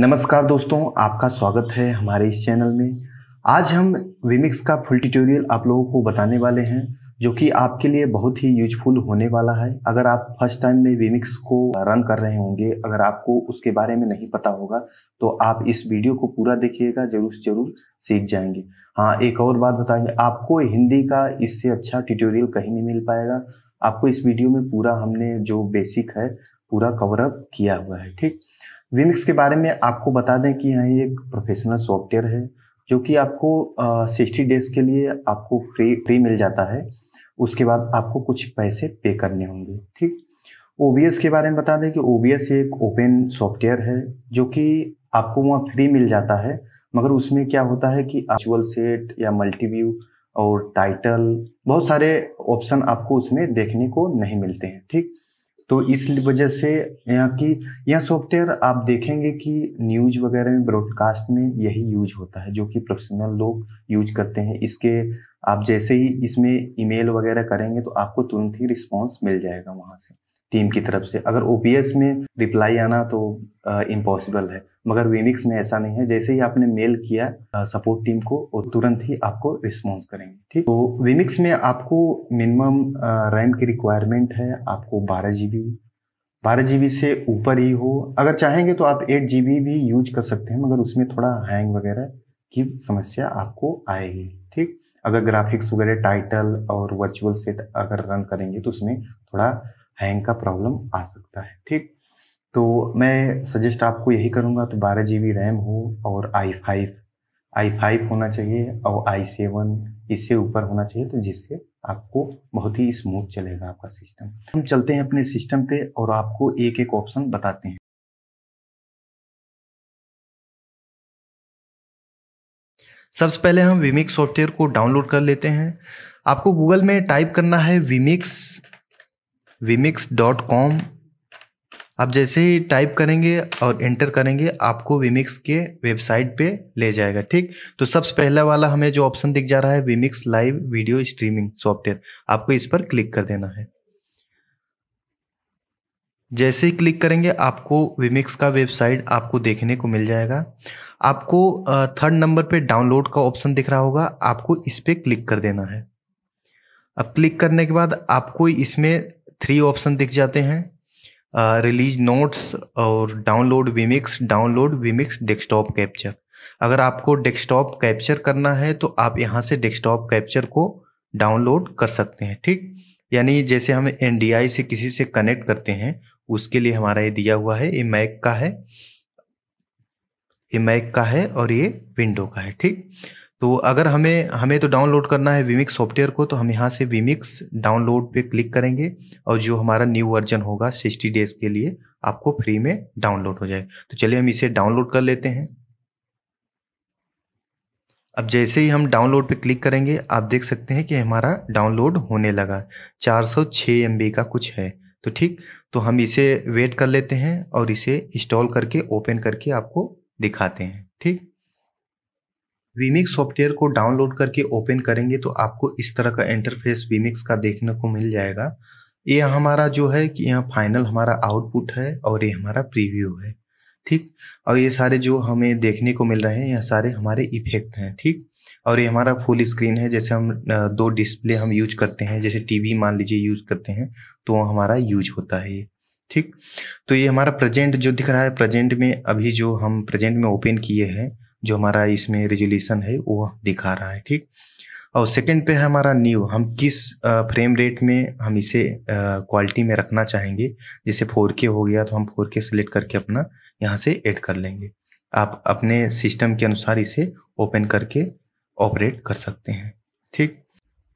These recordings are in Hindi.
नमस्कार दोस्तों आपका स्वागत है हमारे इस चैनल में आज हम विमिक्स का फुल ट्यूटोरियल आप लोगों को बताने वाले हैं जो कि आपके लिए बहुत ही यूजफुल होने वाला है अगर आप फर्स्ट टाइम में विमिक्स को रन कर रहे होंगे अगर आपको उसके बारे में नहीं पता होगा तो आप इस वीडियो को पूरा देखिएगा जरूर जरूर सीख जाएंगे हाँ एक और बात बताएंगे आपको हिंदी का इससे अच्छा ट्यूटोरियल कहीं नहीं मिल पाएगा आपको इस वीडियो में पूरा हमने जो बेसिक है पूरा कवरअप किया हुआ है ठीक वीमिक्स के बारे में आपको बता दें कि यहाँ एक प्रोफेशनल सॉफ्टवेयर है जो कि आपको सिक्सटी डेज के लिए आपको फ्री फ्री मिल जाता है उसके बाद आपको कुछ पैसे पे करने होंगे ठीक ओ के बारे में बता दें कि ओ एक ओपन सॉफ्टवेयर है जो कि आपको वहाँ फ्री मिल जाता है मगर उसमें क्या होता है कि एक्चुअल सेट या मल्टीव्यू और टाइटल बहुत सारे ऑप्शन आपको उसमें देखने को नहीं मिलते हैं ठीक तो इस वजह से यहाँ की यह सॉफ्टवेयर आप देखेंगे कि न्यूज वगैरह में ब्रॉडकास्ट में यही यूज होता है जो कि प्रोफेशनल लोग यूज करते हैं इसके आप जैसे ही इसमें ईमेल वगैरह करेंगे तो आपको तुरंत ही रिस्पॉन्स मिल जाएगा वहाँ से टीम की तरफ से अगर ओ में रिप्लाई आना तो इम्पॉसिबल है मगर वीमिक्स में ऐसा नहीं है जैसे ही आपने मेल किया सपोर्ट टीम को और तुरंत ही आपको रिस्पॉन्स करेंगे ठीक तो वीमिक्स में आपको मिनिमम रैम की रिक्वायरमेंट है आपको बारह जी बी बारह जी बी से ऊपर ही हो अगर चाहेंगे तो आप एट जी बी भी यूज कर सकते हैं मगर उसमें थोड़ा हैंग वगैरह की समस्या आपको आएगी ठीक अगर ग्राफिक्स वगैरह टाइटल और वर्चुअल सेट अगर रन करेंगे तो उसमें थोड़ा हैंग का प्रॉब्लम आ सकता है ठीक तो मैं सजेस्ट आपको यही करूँगा तो बारह जी बी रैम हो और आई फाइव आई फाइव होना चाहिए और आई सेवन इससे ऊपर होना चाहिए तो जिससे आपको बहुत ही स्मूथ चलेगा आपका सिस्टम हम चलते हैं अपने सिस्टम पे और आपको एक एक ऑप्शन बताते हैं सबसे पहले हम विमिक्स सॉफ्टवेयर को डाउनलोड कर लेते हैं आपको गूगल में टाइप करना है विमिक्स विमिक्स डॉट कॉम आप जैसे ही टाइप करेंगे और एंटर करेंगे आपको विमिक्स के वेबसाइट पे ले जाएगा ठीक तो सबसे पहला वाला हमें जो ऑप्शन दिख जा रहा है vMix live video streaming software आपको इस पर क्लिक कर देना है जैसे ही क्लिक करेंगे आपको विमिक्स का वेबसाइट आपको देखने को मिल जाएगा आपको थर्ड नंबर पे डाउनलोड का ऑप्शन दिख रहा होगा आपको इस पर क्लिक कर देना है अब क्लिक करने के बाद आपको इसमें थ्री ऑप्शन दिख जाते हैं रिलीज नोट्स और download vMix download vMix desktop capture अगर आपको डेस्कटॉप कैप्चर करना है तो आप यहाँ से डेस्कटॉप कैप्चर को डाउनलोड कर सकते हैं ठीक यानी जैसे हम एन से किसी से कनेक्ट करते हैं उसके लिए हमारा ये दिया हुआ है ये मैक का है ये मैक का है और ये विंडो का है ठीक तो अगर हमें हमें तो डाउनलोड करना है विमिक्स सॉफ्टवेयर को तो हम यहाँ से विमिक्स डाउनलोड पे क्लिक करेंगे और जो हमारा न्यू वर्जन होगा सिक्सटी डेज के लिए आपको फ्री में डाउनलोड हो जाए तो चलिए हम इसे डाउनलोड कर लेते हैं अब जैसे ही हम डाउनलोड पे क्लिक करेंगे आप देख सकते हैं कि हमारा डाउनलोड होने लगा चार सौ का कुछ है तो ठीक तो हम इसे वेट कर लेते हैं और इसे इंस्टॉल करके ओपन करके आपको दिखाते हैं ठीक वीमिक सॉफ्टवेयर को डाउनलोड करके ओपन करेंगे तो आपको इस तरह का इंटरफेस वीमिक्स का देखने को मिल जाएगा ये हमारा जो है कि यहाँ फाइनल हमारा आउटपुट है और ये हमारा प्रीव्यू है ठीक और ये सारे जो हमें देखने को मिल रहे हैं यह सारे हमारे इफेक्ट हैं ठीक और ये हमारा फुल स्क्रीन है जैसे हम दो डिस्प्ले हम यूज करते हैं जैसे टीवी मान लीजिए यूज करते हैं तो हमारा यूज होता है ये ठीक तो ये हमारा प्रेजेंट जो दिख रहा है प्रेजेंट में अभी जो हम प्रेजेंट में ओपन किए हैं जो हमारा इसमें रेजोल्यूशन है वो दिखा रहा है ठीक और सेकंड पे है हमारा न्यू हम किस फ्रेम रेट में हम इसे क्वालिटी में रखना चाहेंगे जैसे 4K हो गया तो हम 4K सेलेक्ट करके अपना यहाँ से ऐड कर लेंगे आप अपने सिस्टम के अनुसार इसे ओपन करके ऑपरेट कर सकते हैं ठीक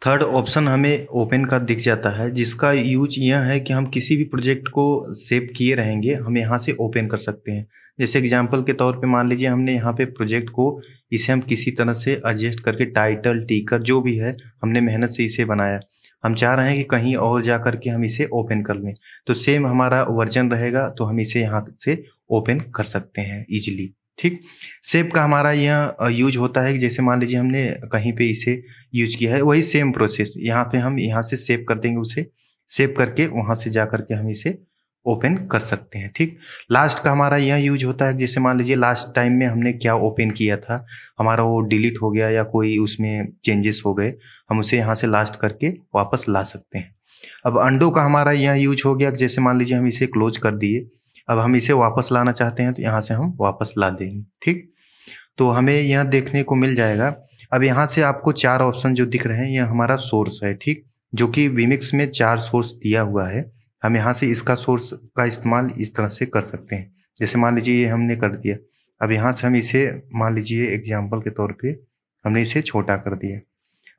थर्ड ऑप्शन हमें ओपन का दिख जाता है जिसका यूज यह है कि हम किसी भी प्रोजेक्ट को सेव किए रहेंगे हम यहाँ से ओपन कर सकते हैं जैसे एग्जांपल के तौर पे मान लीजिए हमने यहाँ पे प्रोजेक्ट को इसे हम किसी तरह से एडजस्ट करके टाइटल टीकर जो भी है हमने मेहनत से इसे बनाया हम चाह रहे हैं कि कहीं और जा कर के हम इसे ओपन कर लें तो सेम हमारा वर्जन रहेगा तो हम इसे यहाँ से ओपन कर सकते हैं ईजिली ठीक सेब का हमारा यह यूज होता है जैसे मान लीजिए हमने कहीं पे इसे यूज किया है वही सेम प्रोसेस यहाँ पे हम यहाँ से सेव कर देंगे उसे सेव करके वहाँ से जा करके हम इसे ओपन कर सकते हैं ठीक लास्ट का हमारा यह यूज होता है जैसे मान लीजिए लास्ट टाइम में हमने क्या ओपन किया था हमारा वो डिलीट हो गया या कोई उसमें चेंजेस हो गए हम उसे यहाँ से लास्ट करके वापस ला सकते हैं अब अंडो का हमारा यह यूज हो गया जैसे मान लीजिए हम इसे क्लोज कर दिए अब हम इसे वापस लाना चाहते हैं तो यहाँ से हम वापस ला देंगे ठीक तो हमें यह देखने को मिल जाएगा अब यहाँ से आपको चार ऑप्शन जो दिख रहे हैं यह हमारा सोर्स है ठीक जो कि विमिक्स में चार सोर्स दिया हुआ है हम यहाँ से इसका सोर्स का इस्तेमाल इस तरह से कर सकते हैं जैसे मान लीजिए ये हमने कर दिया अब यहाँ से हम इसे मान लीजिए एग्जाम्पल के तौर पर हमने इसे छोटा कर दिया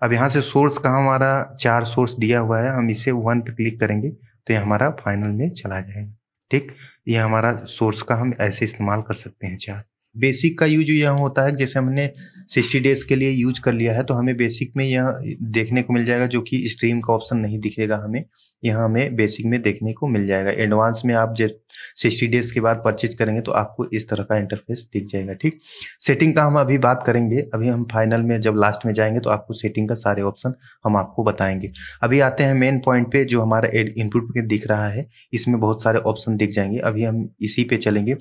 अब यहाँ से सोर्स का हमारा चार सोर्स दिया हुआ है हम इसे वन पे क्लिक करेंगे तो ये हमारा फाइनल में चला जाएगा ठीक ये हमारा सोर्स का हम ऐसे इस्तेमाल कर सकते हैं चार बेसिक का यूज यहाँ होता है जैसे हमने सिक्सटी डेज के लिए यूज कर लिया है तो हमें बेसिक में यह देखने को मिल जाएगा जो कि स्ट्रीम का ऑप्शन नहीं दिखेगा हमें यहाँ हमें बेसिक में देखने को मिल जाएगा एडवांस में आप जब सिक्सटी डेज के बाद परचेज करेंगे तो आपको इस तरह का इंटरफेस दिख जाएगा ठीक सेटिंग का हम अभी बात करेंगे अभी हम फाइनल में जब लास्ट में जाएंगे तो आपको सेटिंग का सारे ऑप्शन हम आपको बताएंगे अभी आते हैं मेन पॉइंट पे जो हमारा इनपुट दिख रहा है इसमें बहुत सारे ऑप्शन दिख जाएंगे अभी हम इसी पे चलेंगे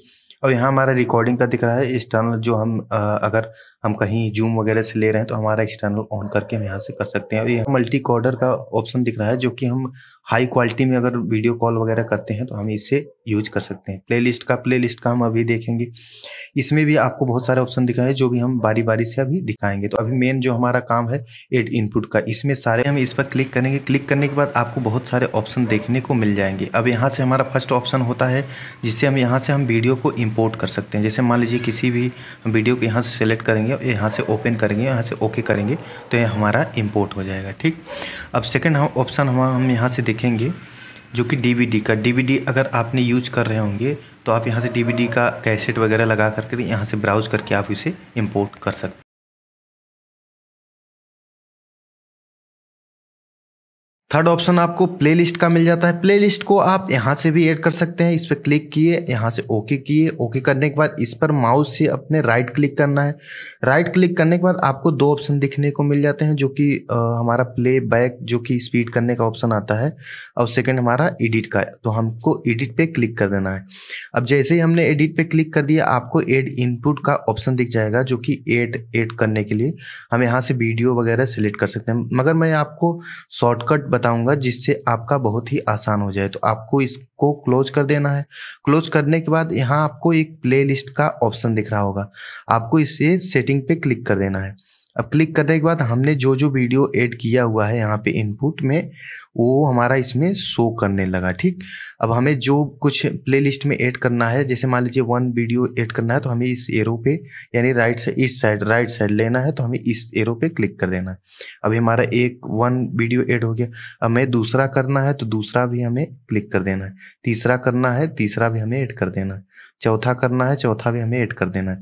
और यहाँ हमारा रिकॉर्डिंग का दिख रहा है एक्सटर्नल जो हम आ, अगर हम कहीं जूम वगैरह से ले रहे हैं तो हमारा एक्सटर्नल ऑन करके हम यहाँ से कर सकते हैं और यहाँ मल्टी कॉर्डर का ऑप्शन दिख रहा है जो कि हम हाई क्वालिटी में अगर वीडियो कॉल वगैरह करते हैं तो हम इसे यूज कर सकते हैं प्ले का प्ले का हम अभी देखेंगे इसमें भी आपको बहुत सारे ऑप्शन दिखाए जो भी हम बारी बारी से अभी दिखाएंगे तो अभी मेन जो हमारा काम है एड इनपुट का इसमें सारे हम इस पर क्लिक करेंगे क्लिक करने के बाद आपको बहुत सारे ऑप्शन देखने को मिल जाएंगे अब यहाँ से हमारा फर्स्ट ऑप्शन होता है जिससे हम यहाँ से हम वीडियो को इम्पोर्ट कर सकते हैं जैसे मान लीजिए किसी भी वीडियो को यहाँ से सेलेक्ट करेंगे यहाँ से ओपन करेंगे यहाँ से ओके करेंगे तो ये हमारा इम्पोर्ट हो जाएगा ठीक अब सेकेंड ऑप्शन हम हम यहाँ से देखेंगे जो कि डीवीडी का डीवीडी अगर आपने यूज कर रहे होंगे तो आप यहाँ से डीवीडी का कैसेट वगैरह लगा करके यहाँ से ब्राउज करके आप इसे इम्पोर्ट कर सकते थर्ड ऑप्शन आपको प्लेलिस्ट का मिल जाता है प्लेलिस्ट को आप यहाँ से भी ऐड कर सकते हैं इस पर क्लिक किए यहाँ से ओके किए ओके करने के बाद इस पर माउस से अपने राइट क्लिक करना है राइट क्लिक करने के बाद आपको दो ऑप्शन दिखने को मिल जाते हैं जो कि हमारा प्ले बैक जो कि स्पीड करने का ऑप्शन आता है और सेकेंड हमारा एडिट का तो हमको एडिट पर क्लिक कर देना है अब जैसे ही हमने एडिट पर क्लिक कर दिया आपको एड इनपुट का ऑप्शन दिख जाएगा जो कि एड एड करने के लिए हम यहाँ से वीडियो वगैरह सेलेक्ट कर सकते हैं मगर मैं आपको शॉर्टकट बता बताऊंगा जिससे आपका बहुत ही आसान हो जाए तो आपको इसको क्लोज कर देना है क्लोज करने के बाद यहाँ आपको एक प्ले लिस्ट का ऑप्शन दिख रहा होगा आपको इसे सेटिंग पे क्लिक कर देना है अब क्लिक करने के बाद हमने जो जो वीडियो ऐड किया हुआ है यहाँ पे इनपुट में वो हमारा इसमें शो करने लगा ठीक अब हमें जो कुछ प्लेलिस्ट में ऐड करना है जैसे मान लीजिए वन वीडियो ऐड करना है तो हमें इस एरो पे यानी राइट साइड इस साइड राइट साइड लेना है तो हमें इस एरो पे क्लिक कर देना है अभी हमारा एक वन वीडियो एड हो गया अब हमें दूसरा करना है तो दूसरा भी हमें क्लिक कर देना है तीसरा करना है तीसरा भी हमें ऐड कर देना है चौथा करना है चौथा भी हमें ऐड कर देना है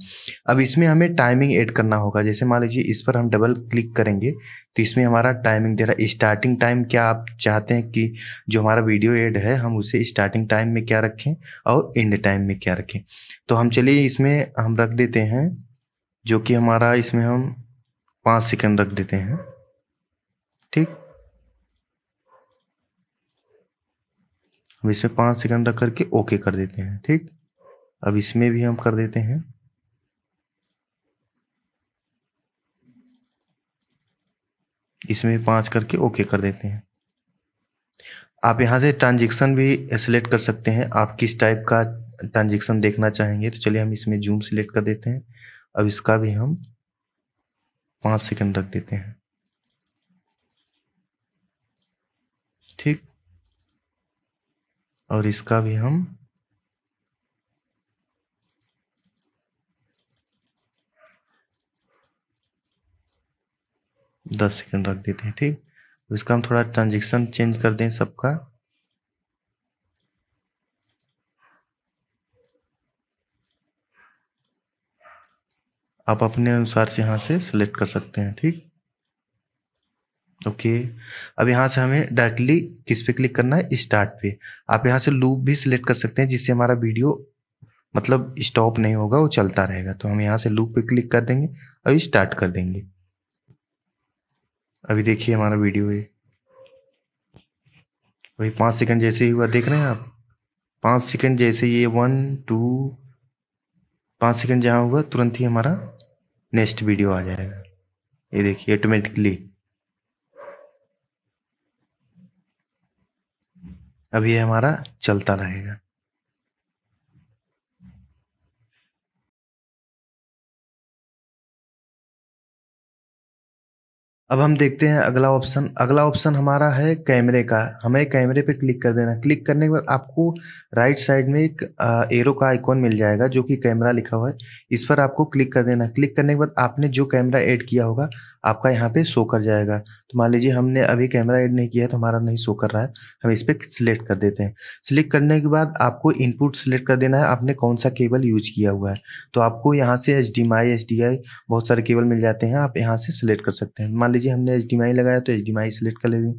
अब इसमें हमें टाइमिंग ऐड करना होगा जैसे मान लीजिए इस पर हम डबल क्लिक करेंगे तो इसमें हमारा टाइमिंग दे रहा है स्टार्टिंग टाइम क्या आप चाहते हैं कि जो हमारा वीडियो एड है हम उसे स्टार्टिंग टाइम में क्या रखें और एंड टाइम में क्या रखें तो हम चलिए इसमें हम रख देते हैं जो कि हमारा इसमें हम पाँच सेकेंड रख देते हैं ठीक अब इसमें पाँच सेकंड रख करके ओके कर देते हैं ठीक अब इसमें भी हम कर देते हैं इसमें पाँच करके ओके कर देते हैं आप यहाँ से ट्रांजेक्शन भी सिलेक्ट कर सकते हैं आप किस टाइप का ट्रांजेक्शन देखना चाहेंगे तो चलिए हम इसमें जूम सिलेक्ट कर देते हैं अब इसका भी हम पाँच सेकंड रख देते हैं ठीक और इसका भी हम दस सेकंड रख देते हैं ठीक इसका हम थोड़ा ट्रांजेक्शन चेंज कर दें सबका आप अपने अनुसार से यहाँ से सिलेक्ट कर सकते हैं ठीक ओके अब यहाँ से हमें डायरेक्टली किस पे क्लिक करना है स्टार्ट पे आप यहाँ से लूप भी सिलेक्ट कर सकते हैं जिससे हमारा वीडियो मतलब स्टॉप नहीं होगा वो चलता रहेगा तो हम यहाँ से लूप पे क्लिक कर देंगे और स्टार्ट कर देंगे अभी देखिए हमारा वीडियो ये वही पाँच सेकंड जैसे ही हुआ देख रहे हैं आप पाँच सेकंड जैसे ये वन टू पाँच सेकंड जहाँ हुआ तुरंत ही हमारा नेक्स्ट वीडियो आ जाएगा ये देखिए ऑटोमेटिकली अभी ये हमारा चलता रहेगा अब हम देखते हैं अगला ऑप्शन अगला ऑप्शन हमारा है कैमरे का हमें कैमरे पे क्लिक कर देना क्लिक करने के बाद आपको राइट साइड में एक एरो का आइकॉन मिल जाएगा जो कि कैमरा लिखा हुआ है इस पर आपको क्लिक कर देना क्लिक करने के बाद आपने जो कैमरा ऐड किया होगा आपका यहाँ पे शो कर जाएगा तो मान लीजिए हमने अभी कैमरा ऐड नहीं किया है तो हमारा नहीं शो कर रहा है हम इस पर सिलेक्ट कर देते हैं सिलेक्ट करने के बाद आपको इनपुट सिलेक्ट कर देना है आपने कौन सा केबल यूज किया हुआ है तो आपको यहाँ से एच डी बहुत सारे केबल मिल जाते हैं आप यहाँ से सिलेक्ट कर सकते हैं मान लीजिए लीजिए हमने एच लगाया तो एच डी सिलेक्ट कर लेंगे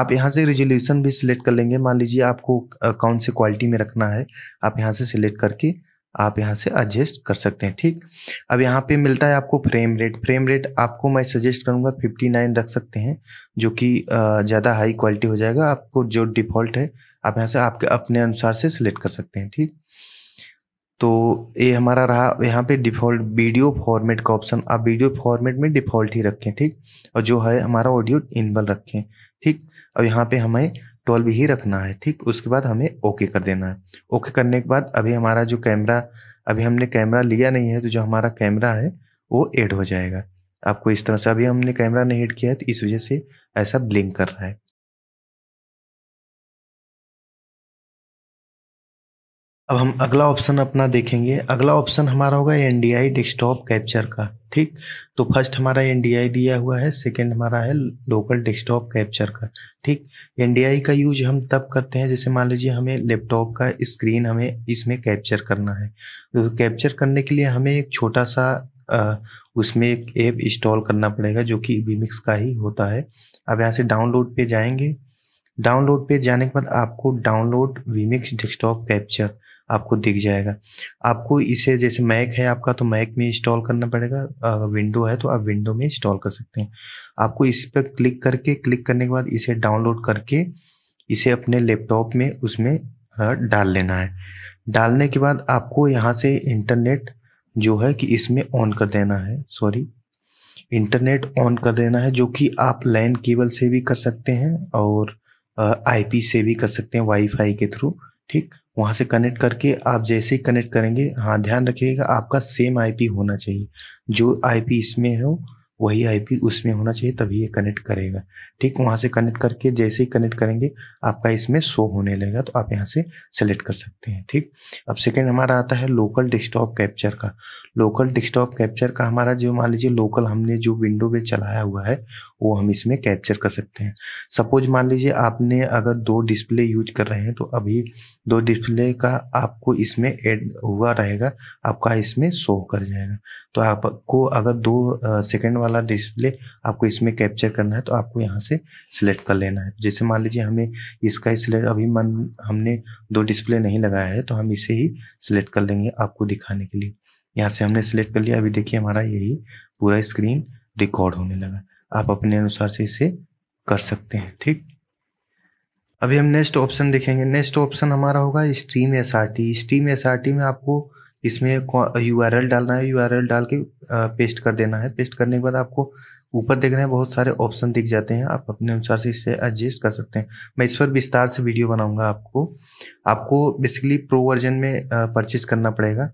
आप यहाँ से रेजोल्यूशन भी सिलेक्ट कर लेंगे मान लीजिए आपको कौन से क्वालिटी में रखना है आप यहाँ से सिलेक्ट करके आप यहां से एडजस्ट कर सकते हैं ठीक अब यहां पे मिलता है आपको फ्रेम रेट फ्रेम रेट आपको मैं सजेस्ट करूंगा 59 रख सकते हैं जो कि ज़्यादा हाई क्वालिटी हो जाएगा आपको जो डिफ़ॉल्ट है आप यहां से आपके अपने अनुसार से सिलेक्ट कर सकते हैं ठीक तो ये हमारा रहा यहाँ पे डिफ़ॉल्ट वीडियो फॉर्मेट का ऑप्शन आप वीडियो फॉर्मेट में डिफ़ॉल्ट ही रखें ठीक और जो है हमारा ऑडियो इनबल रखें ठीक अब यहाँ पे हमें ट्वेल्व ही रखना है ठीक उसके बाद हमें ओके कर देना है ओके करने के बाद अभी हमारा जो कैमरा अभी हमने कैमरा लिया नहीं है तो जो हमारा कैमरा है वो एड हो जाएगा आपको इस तरह से अभी हमने कैमरा नहीं एड किया है तो इस वजह से ऐसा ब्लिंक कर रहा है अब हम अगला ऑप्शन अपना देखेंगे अगला ऑप्शन हमारा होगा N D I desktop capture का ठीक तो फर्स्ट हमारा एन डी आई दिया हुआ है सेकंड हमारा है लोकल डेस्कटॉप कैप्चर का ठीक एन डी आई का यूज हम तब करते हैं जैसे मान लीजिए हमें लैपटॉप का स्क्रीन हमें इसमें कैप्चर करना है तो कैप्चर करने के लिए हमें एक छोटा सा आ, उसमें एक ऐप इंस्टॉल करना पड़ेगा जो कि वीमिक्स का ही होता है अब यहाँ से डाउनलोड पे जाएंगे डाउनलोड पे जाने के बाद आपको डाउनलोड वीमिक्स डेस्कटॉप कैप्चर आपको दिख जाएगा आपको इसे जैसे मैक है आपका तो मैक में इंस्टॉल करना पड़ेगा विंडो है तो आप विंडो में इंस्टॉल कर सकते हैं आपको इस पर क्लिक करके क्लिक करने के बाद इसे डाउनलोड करके इसे अपने लैपटॉप में उसमें डाल लेना है डालने के बाद आपको यहाँ से इंटरनेट जो है कि इसमें ऑन कर देना है सॉरी इंटरनेट ऑन कर देना है जो कि आप लाइन केबल से भी कर सकते हैं और आईपी से भी कर सकते हैं वाईफाई के थ्रू ठीक वहाँ से कनेक्ट करके आप जैसे ही कनेक्ट करेंगे हाँ ध्यान रखिएगा आपका सेम आईपी होना चाहिए जो आईपी इसमें हो वही आईपी उसमें होना चाहिए तभी ये कनेक्ट करेगा ठीक वहाँ से कनेक्ट करके जैसे ही कनेक्ट करेंगे आपका इसमें शो होने लगेगा तो आप यहाँ से सेलेक्ट कर सकते हैं ठीक अब सेकेंड हमारा आता है लोकल डेस्कटॉप कैप्चर का लोकल डेस्कटॉप कैप्चर का हमारा जो मान लीजिए लोकल हमने जो विंडो पे चलाया हुआ है वो हम इसमें कैप्चर कर सकते हैं सपोज मान लीजिए आपने अगर दो डिस्प्ले यूज कर रहे हैं तो अभी दो डिस्प्ले का आपको इसमें ऐड हुआ रहेगा आपका इसमें शो कर जाएगा तो आपको अगर दो सेकेंड वाला डिस्प्ले आपको इसमें कैप्चर करना है तो आपको यहाँ से सिलेक्ट कर लेना है जैसे मान लीजिए हमें इसका ही सिलेक्ट अभी मन हमने दो डिस्प्ले नहीं लगाया है तो हम इसे ही सिलेक्ट कर लेंगे आपको दिखाने के लिए यहाँ से हमने सिलेक्ट कर लिया अभी देखिए हमारा यही पूरा स्क्रीन रिकॉर्ड होने लगा आप अपने अनुसार से इसे कर सकते हैं ठीक अभी हम नेक्स्ट ऑप्शन देखेंगे नेक्स्ट ऑप्शन हमारा होगा stream S R T stream S R T में आपको इसमें यू आर एल डालना है यू आर एल डाल के पेस्ट कर देना है पेस्ट करने के बाद आपको ऊपर देख रहे हैं बहुत सारे ऑप्शन दिख जाते हैं आप अपने अनुसार से इसे एडजस्ट कर सकते हैं मैं इस पर विस्तार से वीडियो बनाऊंगा आपको आपको बेसिकली प्रो वर्जन में परचेज करना पड़ेगा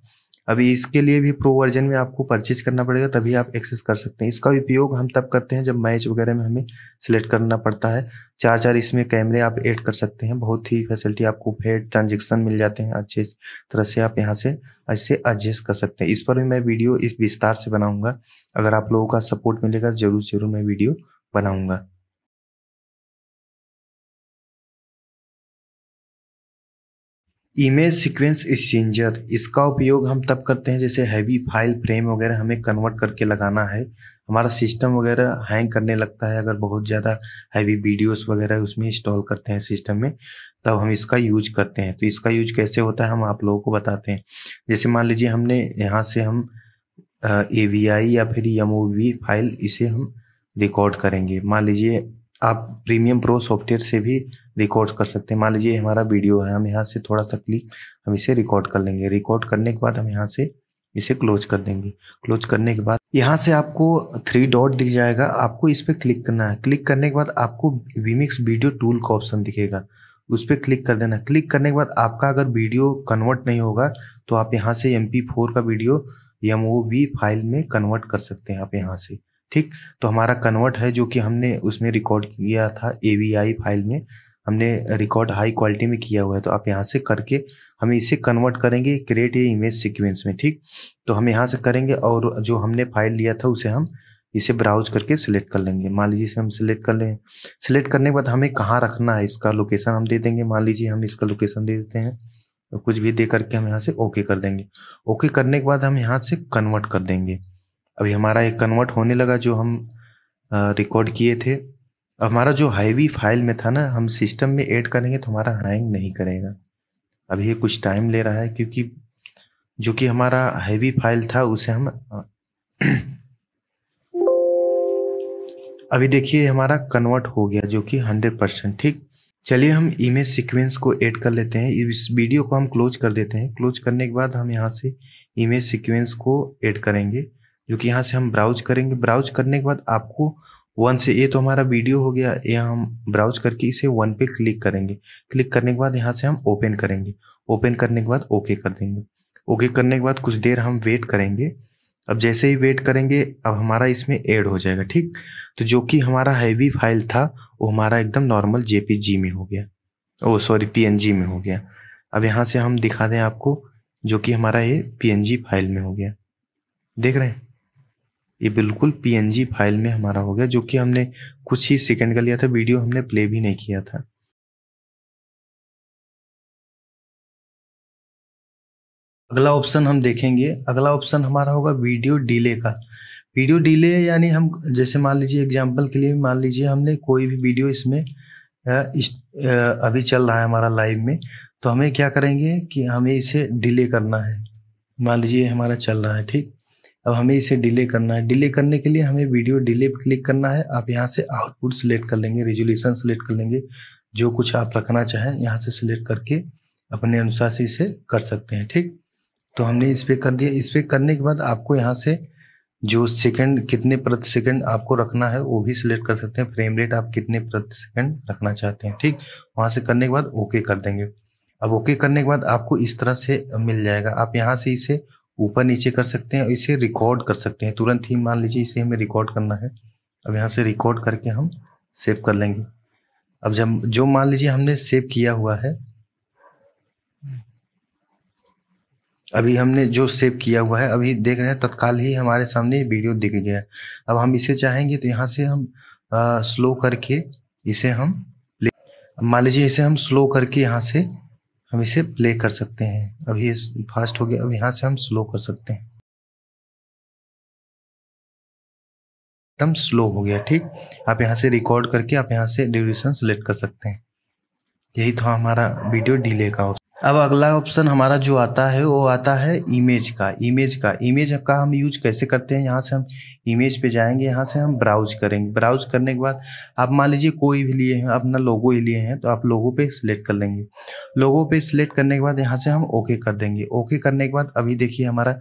अभी इसके लिए भी प्रो वर्जन में आपको परचेज करना पड़ेगा तभी आप एक्सेस कर सकते हैं इसका उपयोग हम तब करते हैं जब मैच वगैरह में हमें सेलेक्ट करना पड़ता है चार चार इसमें कैमरे आप ऐड कर सकते हैं बहुत ही फैसिलिटी आपको फेड ट्रांजेक्शन मिल जाते हैं अच्छे तरह से आप यहाँ से ऐसे एडजस्ट कर सकते हैं इस पर भी मैं वीडियो इस विस्तार से बनाऊँगा अगर आप लोगों का सपोर्ट मिलेगा जरूर जरूर मैं वीडियो बनाऊँगा इमेज सीक्वेंस एक्सचेंजर इसका उपयोग हम तब करते हैं जैसे हैवी फाइल फ्रेम वगैरह हमें कन्वर्ट करके लगाना है हमारा सिस्टम वगैरह हैंग करने लगता है अगर बहुत ज़्यादा हैवी वीडियोस वगैरह उसमें इंस्टॉल करते हैं सिस्टम में तब हम इसका यूज करते हैं तो इसका यूज कैसे होता है हम आप लोगों को बताते हैं जैसे मान लीजिए हमने यहाँ से हम ए वी आई या फिर एम फाइल इसे हम रिकॉर्ड करेंगे मान लीजिए आप प्रीमियम प्रो सॉफ्टवेयर से भी रिकॉर्ड कर सकते हैं मान लीजिए हमारा वीडियो है हम यहाँ से थोड़ा सा क्लिक हम इसे रिकॉर्ड कर लेंगे रिकॉर्ड करने के बाद हम यहाँ से इसे क्लोज कर देंगे क्लोज करने के बाद यहाँ से आपको थ्री डॉट दिख जाएगा आपको इस पर क्लिक करना है क्लिक करने के बाद आपको विमिक्स वीडियो टूल का ऑप्शन दिखेगा उस पर क्लिक कर देना क्लिक करने के बाद आपका अगर वीडियो कन्वर्ट नहीं होगा तो आप यहाँ से एम फोर का video M O V file में कन्वर्ट कर सकते हैं आप यहाँ से ठीक तो हमारा कन्वर्ट है जो कि हमने उसमें रिकॉर्ड किया था ए फाइल में हमने रिकॉर्ड हाई क्वालिटी में किया हुआ है तो आप यहाँ से करके हमें इसे कन्वर्ट करेंगे क्रिएट ये इमेज सिक्वेंस में ठीक तो हम यहाँ से करेंगे और जो हमने फाइल लिया था उसे हम इसे ब्राउज करके सिलेक्ट कर लेंगे मान लीजिए इसे हम सिलेक्ट कर लें सिलेक्ट करने के बाद हमें कहाँ रखना है इसका लोकेशन हम दे देंगे मान लीजिए हम इसका लोकेशन दे देते हैं तो कुछ भी दे करके हम यहाँ से ओके कर देंगे ओके करने के बाद हम यहाँ से कन्वर्ट कर देंगे अभी हमारा एक कन्वर्ट होने लगा जो हम रिकॉर्ड किए थे हमारा जो हाईवी फाइल में था ना हम सिस्टम में ऐड करेंगे तो हमारा हैंग नहीं करेगा अभी ये कुछ टाइम ले रहा है क्योंकि जो कि हमारा हैवी फाइल था उसे हम अभी देखिए हमारा कन्वर्ट हो गया जो कि हंड्रेड परसेंट ठीक चलिए हम इमेज सीक्वेंस को ऐड कर लेते हैं इस वीडियो को हम क्लोज कर देते हैं क्लोज करने के बाद हम यहाँ से इमेज सीक्वेंस को ऐड करेंगे जो कि यहाँ से हम ब्राउज करेंगे ब्राउज करने के बाद आपको वन से ये तो हमारा वीडियो हो गया ये हम ब्राउज करके इसे वन पे क्लिक करेंगे क्लिक करने के बाद यहाँ से हम ओपन करेंगे ओपन करने के बाद ओके कर देंगे ओके करने के बाद कुछ देर हम वेट करेंगे अब जैसे ही वेट करेंगे अब हमारा इसमें ऐड हो जाएगा ठीक तो जो कि हमारा हैवी फाइल था वो हमारा एकदम नॉर्मल जेपीजी में हो गया ओ सॉरी पी में हो गया अब यहाँ से हम दिखा दें आपको जो कि हमारा ये पी फाइल में हो गया देख रहे हैं ये बिल्कुल पी फाइल में हमारा हो गया जो कि हमने कुछ ही सेकेंड का लिया था वीडियो हमने प्ले भी नहीं किया था अगला ऑप्शन हम देखेंगे अगला ऑप्शन हमारा होगा वीडियो डिले का वीडियो डिले यानी हम जैसे मान लीजिए एग्जाम्पल के लिए मान लीजिए हमने कोई भी वीडियो इसमें इस, अभी चल रहा है हमारा लाइव में तो हमें क्या करेंगे कि हमें इसे डिले करना है मान लीजिए हमारा चल रहा है ठीक अब हमें इसे डिले करना है डिले करने के लिए हमें वीडियो डिले क्लिक करना है आप यहाँ से आउटपुट सेलेक्ट कर लेंगे रेजोल्यूशन सेलेक्ट कर लेंगे जो कुछ आप रखना चाहें यहाँ से सिलेक्ट करके अपने अनुसार से इसे कर सकते हैं ठीक तो हमने इस पर कर दिया इस पर करने के बाद आपको यहाँ से जो सेकंड कितने प्रति सेकंड आपको रखना है वो भी सिलेक्ट कर सकते हैं फ्रेम रेट आप कितने प्रति सेकंड रखना चाहते हैं ठीक वहाँ से करने के बाद ओके कर देंगे अब ओके करने के बाद आपको इस तरह से मिल जाएगा आप यहाँ से इसे ऊपर नीचे कर सकते हैं इसे रिकॉर्ड कर सकते हैं तुरंत ही मान लीजिए इसे हमें रिकॉर्ड करना है अब यहाँ से रिकॉर्ड करके हम सेव कर लेंगे अब जब जो मान लीजिए हमने सेव किया हुआ है अभी हमने जो सेव किया हुआ है अभी देख रहे हैं तत्काल ही हमारे सामने वीडियो दिख गया है अब हम इसे चाहेंगे तो यहाँ से हम आ, स्लो करके इसे हम मान लीजिए इसे हम स्लो करके यहाँ से हम इसे प्ले कर सकते हैं अभी ये फास्ट हो गया अब यहाँ से हम स्लो कर सकते हैं एकदम स्लो हो गया ठीक आप यहाँ से रिकॉर्ड करके आप यहाँ से ड्यूरेशन सेलेक्ट कर सकते हैं यही था हमारा वीडियो डिले का अब अगला ऑप्शन हमारा जो आता है वो आता है इमेज का इमेज का इमेज का हम यूज कैसे करते हैं यहाँ से हम इमेज पे जाएंगे यहाँ से हम ब्राउज करेंगे ब्राउज करने के बाद आप मान लीजिए कोई भी लिए हैं अपना लोगो ही लिए हैं तो आप लोगो पे सिलेक्ट कर लेंगे लोगो पे सिलेक्ट करने के बाद यहाँ से हम ओके कर देंगे ओके करने के बाद अभी देखिए हमारा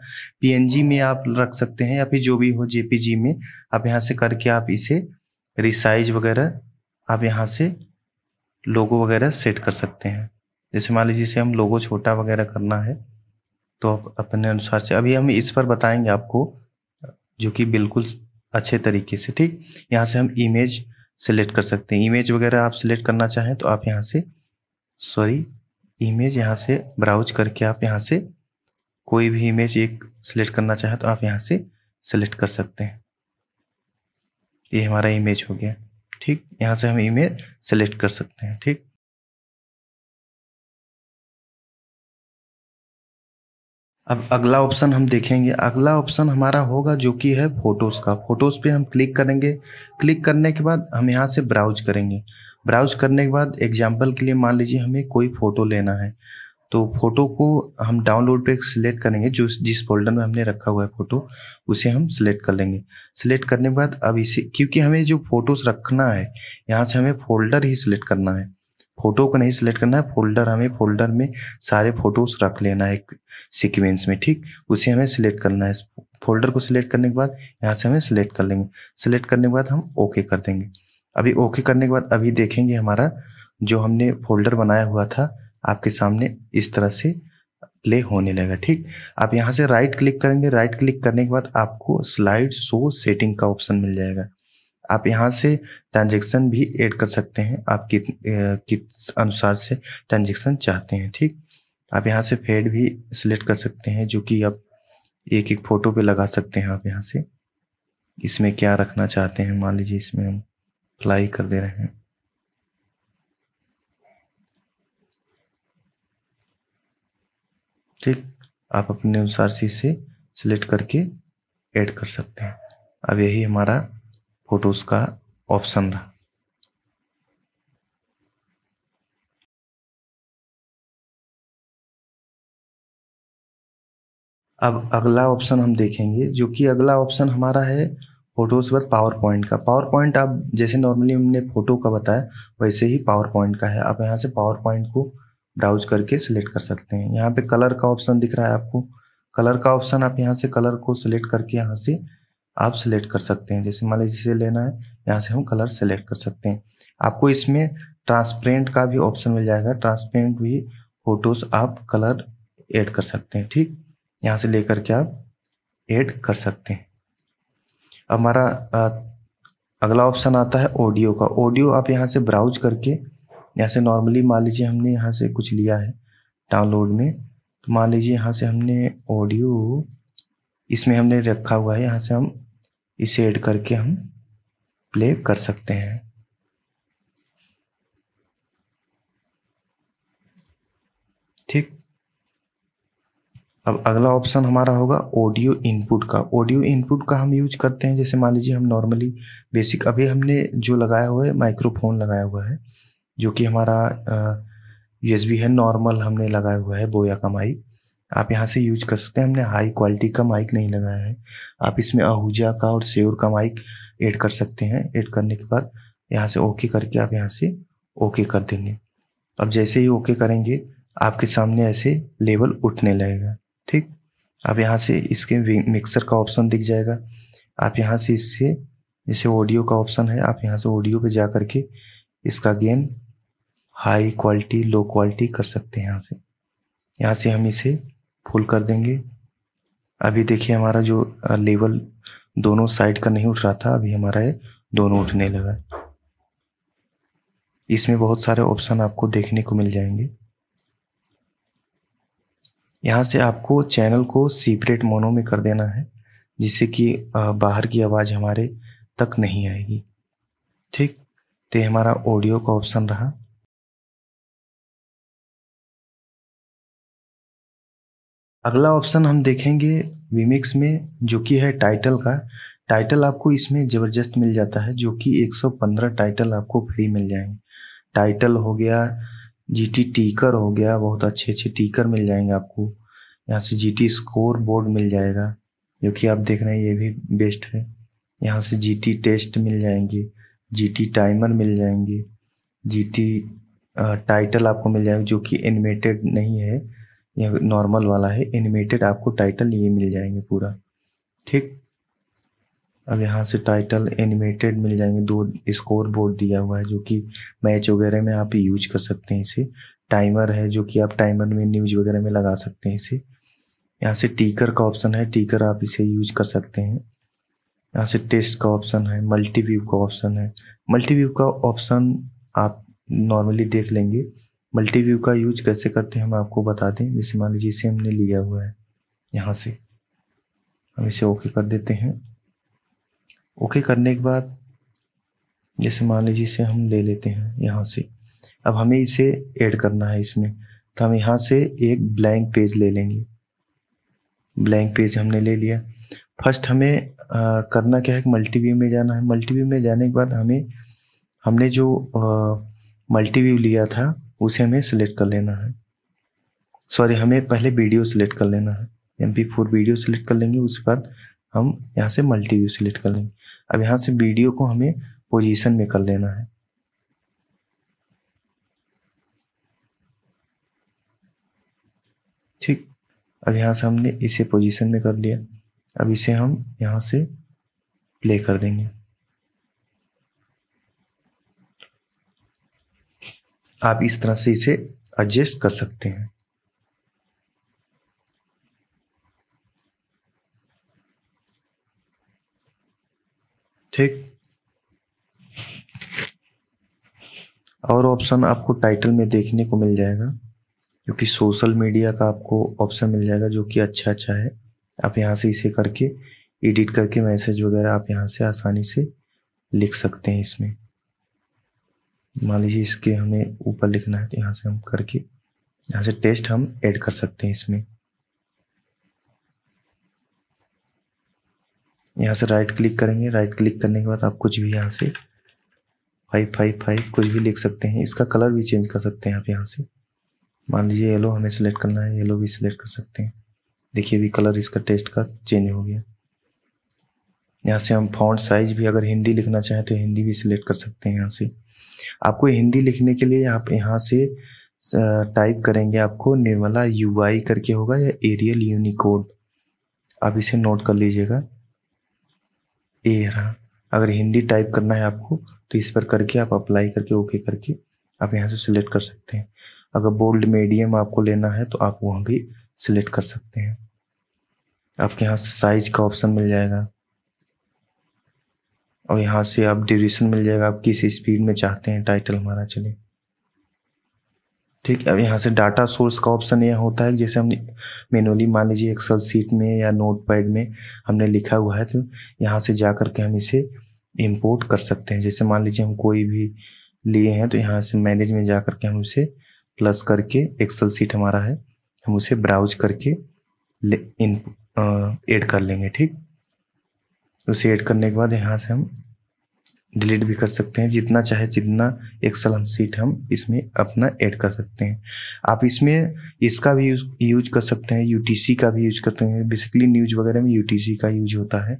पी में आप रख सकते हैं या फिर जो भी हो जे में आप यहाँ से करके आप इसे रिसाइज वगैरह आप यहाँ से लोगो वगैरह सेट कर सकते हैं जैसे मान लीजिए हम लोगो छोटा वगैरह करना है तो आप अपने अनुसार से अभी हम इस पर बताएंगे आपको जो कि बिल्कुल अच्छे तरीके से ठीक यहाँ से हम इमेज सेलेक्ट कर सकते हैं इमेज वगैरह आप सिलेक्ट करना चाहें तो आप यहाँ से सॉरी इमेज यहाँ से ब्राउज करके आप यहाँ से कोई भी इमेज एक सिलेक्ट करना चाहें तो आप यहाँ से सिलेक्ट कर सकते हैं ये हमारा इमेज हो गया ठीक यहाँ से हम इमेज सेलेक्ट कर सकते हैं ठीक अब अगला ऑप्शन हम देखेंगे अगला ऑप्शन हमारा होगा जो कि है फ़ोटोज़ का फ़ोटोज़ पे हम क्लिक करेंगे क्लिक करने के बाद हम यहाँ से ब्राउज करेंगे ब्राउज करने के बाद एग्जाम्पल के लिए मान लीजिए हमें कोई फ़ोटो लेना है तो फ़ोटो को हम डाउनलोड पे सिलेक्ट करेंगे जो जिस फोल्डर में हमने रखा हुआ है फ़ोटो उसे हम सिलेक्ट कर लेंगे सिलेक्ट करने के बाद अब इसे क्योंकि हमें जो फ़ोटोज़ रखना है यहाँ से हमें फ़ोल्डर ही सिलेक्ट करना है फ़ोटो को नहीं सिलेक्ट करना है फोल्डर हमें फोल्डर में सारे फ़ोटोज़ रख लेना है एक सिक्वेंस में ठीक उसे हमें सिलेक्ट करना है फोल्डर को सिलेक्ट करने के बाद यहाँ से हमें सिलेक्ट कर लेंगे सिलेक्ट करने के बाद हम ओके कर देंगे अभी ओके करने के बाद अभी देखेंगे हमारा जो हमने फोल्डर बनाया हुआ था आपके सामने इस तरह से प्ले होने लगा ठीक आप यहाँ से राइट क्लिक करेंगे राइट क्लिक करने के बाद आपको स्लाइड शो सेटिंग का ऑप्शन मिल जाएगा आप यहाँ से ट्रांजेक्शन भी ऐड कर सकते हैं आप कित कित अनुसार से ट्रांजेक्शन चाहते हैं ठीक आप यहाँ से फेड भी सिलेक्ट कर सकते हैं जो कि आप एक एक फ़ोटो पे लगा सकते हैं आप यहाँ से इसमें क्या रखना चाहते हैं मान लीजिए इसमें हम फ्लाई कर दे रहे हैं ठीक आप अपने अनुसार से इसे सिलेक्ट करके ऐड कर सकते हैं अब यही हमारा फोटोज का ऑप्शन रहा अब अगला ऑप्शन हम देखेंगे जो कि अगला ऑप्शन हमारा है फोटोज पर पावर पॉइंट का पावर पॉइंट आप जैसे नॉर्मली हमने फोटो का बताया वैसे ही पावर पॉइंट का है आप यहाँ से पावर पॉइंट को ब्राउज करके सिलेक्ट कर सकते हैं यहाँ पे कलर का ऑप्शन दिख रहा है आपको कलर का ऑप्शन आप यहां से कलर को सिलेक्ट करके यहाँ से आप सिलेक्ट कर सकते हैं जैसे मान लीजिए लेना है यहाँ से हम कलर सेलेक्ट कर सकते हैं आपको इसमें ट्रांसपेरेंट का भी ऑप्शन मिल जाएगा ट्रांसपेरेंट भी फोटोज आप कलर ऐड कर सकते हैं ठीक यहाँ से लेकर के आप ऐड कर सकते हैं हमारा अगला ऑप्शन आता है ऑडियो का ऑडियो आप यहाँ से ब्राउज करके यहाँ से नॉर्मली मान लीजिए हमने यहाँ से कुछ लिया है डाउनलोड में तो मान लीजिए यहाँ से हमने ऑडियो इसमें हमने रखा हुआ है यहाँ से हम इसे ऐड करके हम प्ले कर सकते हैं ठीक अब अगला ऑप्शन हमारा होगा ऑडियो इनपुट का ऑडियो इनपुट का हम यूज करते हैं जैसे मान लीजिए हम नॉर्मली बेसिक अभी हमने जो लगाया हुआ है माइक्रोफोन लगाया हुआ है जो कि हमारा यूएसबी है नॉर्मल हमने लगाया हुआ है बोया का माइक आप यहाँ से यूज कर सकते हैं हमने हाई क्वालिटी का माइक नहीं लगाया है आप इसमें आहूजा का और सेवर का माइक ऐड कर सकते हैं ऐड करने के बाद यहाँ से ओके करके आप यहाँ से ओके कर देंगे अब जैसे ही ओके करेंगे आपके सामने ऐसे लेवल उठने लगेगा ठीक अब यहाँ से इसके मिक्सर का ऑप्शन दिख जाएगा आप यहाँ से इससे जैसे ऑडियो का ऑप्शन है आप यहाँ से ऑडियो पे जा करके इसका gain high quality low quality कर सकते हैं यहाँ से यहाँ से हम इसे फुल कर देंगे अभी देखिए हमारा जो लेवल दोनों साइड का नहीं उठ रहा था अभी हमारा ये दोनों उठने लगा है इसमें बहुत सारे ऑप्शन आपको देखने को मिल जाएंगे यहाँ से आपको चैनल को सीपरेट मोनो में कर देना है जिससे कि बाहर की आवाज़ हमारे तक नहीं आएगी ठीक तो हमारा ऑडियो का ऑप्शन रहा अगला ऑप्शन हम देखेंगे विमिक्स में जो कि है टाइटल का टाइटल आपको इसमें ज़बरदस्त मिल जाता है जो कि 115 टाइटल आपको फ्री मिल जाएंगे टाइटल हो गया जीटी टीकर हो गया बहुत अच्छे अच्छे टीकर मिल जाएंगे आपको यहाँ से जीटी स्कोर बोर्ड मिल जाएगा जो कि आप देख रहे हैं ये भी बेस्ट है यहाँ से जीटी टेस्ट मिल जाएंगे जीटी टाइमर मिल जाएंगे जीटी टाइटल आपको मिल जाएगा जो कि एनिमेटेड नहीं है या नॉर्मल वाला है एनिमेटेड आपको टाइटल ये मिल जाएंगे पूरा ठीक अब यहाँ से टाइटल एनिमेटेड मिल जाएंगे दो स्कोर बोर्ड दिया हुआ है जो कि मैच वगैरह में आप यूज कर सकते हैं इसे टाइमर है जो कि आप टाइमर में न्यूज वगैरह में लगा सकते हैं इसे यहाँ से टीकर का ऑप्शन है टीकर आप इसे यूज कर सकते हैं यहाँ से टेस्ट का ऑप्शन है मल्टीव्यू का ऑप्शन है मल्टीव्यू का ऑप्शन आप नॉर्मली देख लेंगे मल्टी व्यू का यूज कैसे करते हैं हम आपको बता दें जैसे मान लीजिए इसे हमने लिया हुआ है यहाँ से हम इसे ओके कर देते हैं ओके करने के बाद जैसे मान लीजिए इसे हम ले लेते हैं यहाँ से अब हमें इसे ऐड करना है इसमें तो हम यहाँ से एक ब्लैंक पेज ले लेंगे ब्लैंक पेज हमने ले लिया फर्स्ट हमें आ, करना क्या है कि व्यू में जाना है मल्टी व्यू में जाने के बाद हमें हमने जो मल्टी व्यू लिया था उसे हमें सिलेक्ट कर लेना है सॉरी हमें पहले वीडियो सिलेक्ट कर लेना है M P four video select कर लेंगे उसके बाद हम यहाँ से मल्टी व्यू सिलेक्ट कर लेंगे अब यहाँ से वीडियो को हमें पोजीशन में कर लेना है ठीक अब यहाँ से हमने इसे पोजीशन में कर लिया अब इसे हम यहाँ से प्ले कर देंगे आप इस तरह से इसे एडजस्ट कर सकते हैं ठीक और ऑप्शन आपको टाइटल में देखने को मिल जाएगा क्योंकि सोशल मीडिया का आपको ऑप्शन मिल जाएगा जो कि अच्छा अच्छा है आप यहां से इसे करके एडिट करके मैसेज वगैरह आप यहाँ से आसानी से लिख सकते हैं इसमें मान लीजिए इसके हमें ऊपर लिखना है तो यहाँ से हम करके यहाँ से टेस्ट हम ऐड कर सकते हैं इसमें यहाँ से राइट क्लिक करेंगे राइट क्लिक करने के बाद आप कुछ भी यहाँ से फाइव फाइव फाइव कुछ भी लिख सकते हैं इसका कलर भी चेंज कर सकते हैं आप यहाँ से मान लीजिए येलो हमें सेलेक्ट करना है येलो भी सिलेक्ट कर सकते हैं देखिए भी कलर इसका टेस्ट का चेंज हो गया यहाँ से हम फॉन्ट साइज भी अगर हिंदी लिखना चाहें तो हिंदी भी सिलेक्ट कर सकते हैं यहाँ से आपको हिंदी लिखने के लिए आप यहाँ से टाइप करेंगे आपको निर्मला यू करके होगा या एरियल यूनिकोड आप इसे नोट कर लीजिएगा ए रहा अगर हिंदी टाइप करना है आपको तो इस पर करके आप अप्लाई करके ओके करके आप यहाँ से सिलेक्ट कर सकते हैं अगर बोल्ड मीडियम आपको लेना है तो आप वहाँ भी सिलेक्ट कर सकते हैं आपके यहाँ से साइज का ऑप्शन मिल जाएगा और यहाँ से आप ड्यूरेशन मिल जाएगा आप किस स्पीड में चाहते हैं टाइटल हमारा चले ठीक है अब यहाँ से डाटा सोर्स का ऑप्शन यह होता है जैसे हमने मेनुअली मान लीजिए एक्सेल सीट में या नोट पैड में हमने लिखा हुआ है तो यहाँ से जा कर के हम इसे इम्पोर्ट कर सकते हैं जैसे मान लीजिए हम कोई भी लिए हैं तो यहाँ से मैनेज में जा कर के हम उसे प्लस करके एक्सेल सीट हमारा है हम उसे ब्राउज करके ले इन एड कर लेंगे ठीक उसे तो ऐड करने के बाद यहाँ से हम डिलीट भी कर सकते हैं जितना चाहे जितना एक्सल हम सीट हम इसमें अपना ऐड कर सकते हैं आप इसमें इसका भी यूज यूज कर सकते हैं यूटीसी का भी यूज करते हैं बेसिकली न्यूज वगैरह में यूटीसी का यूज होता है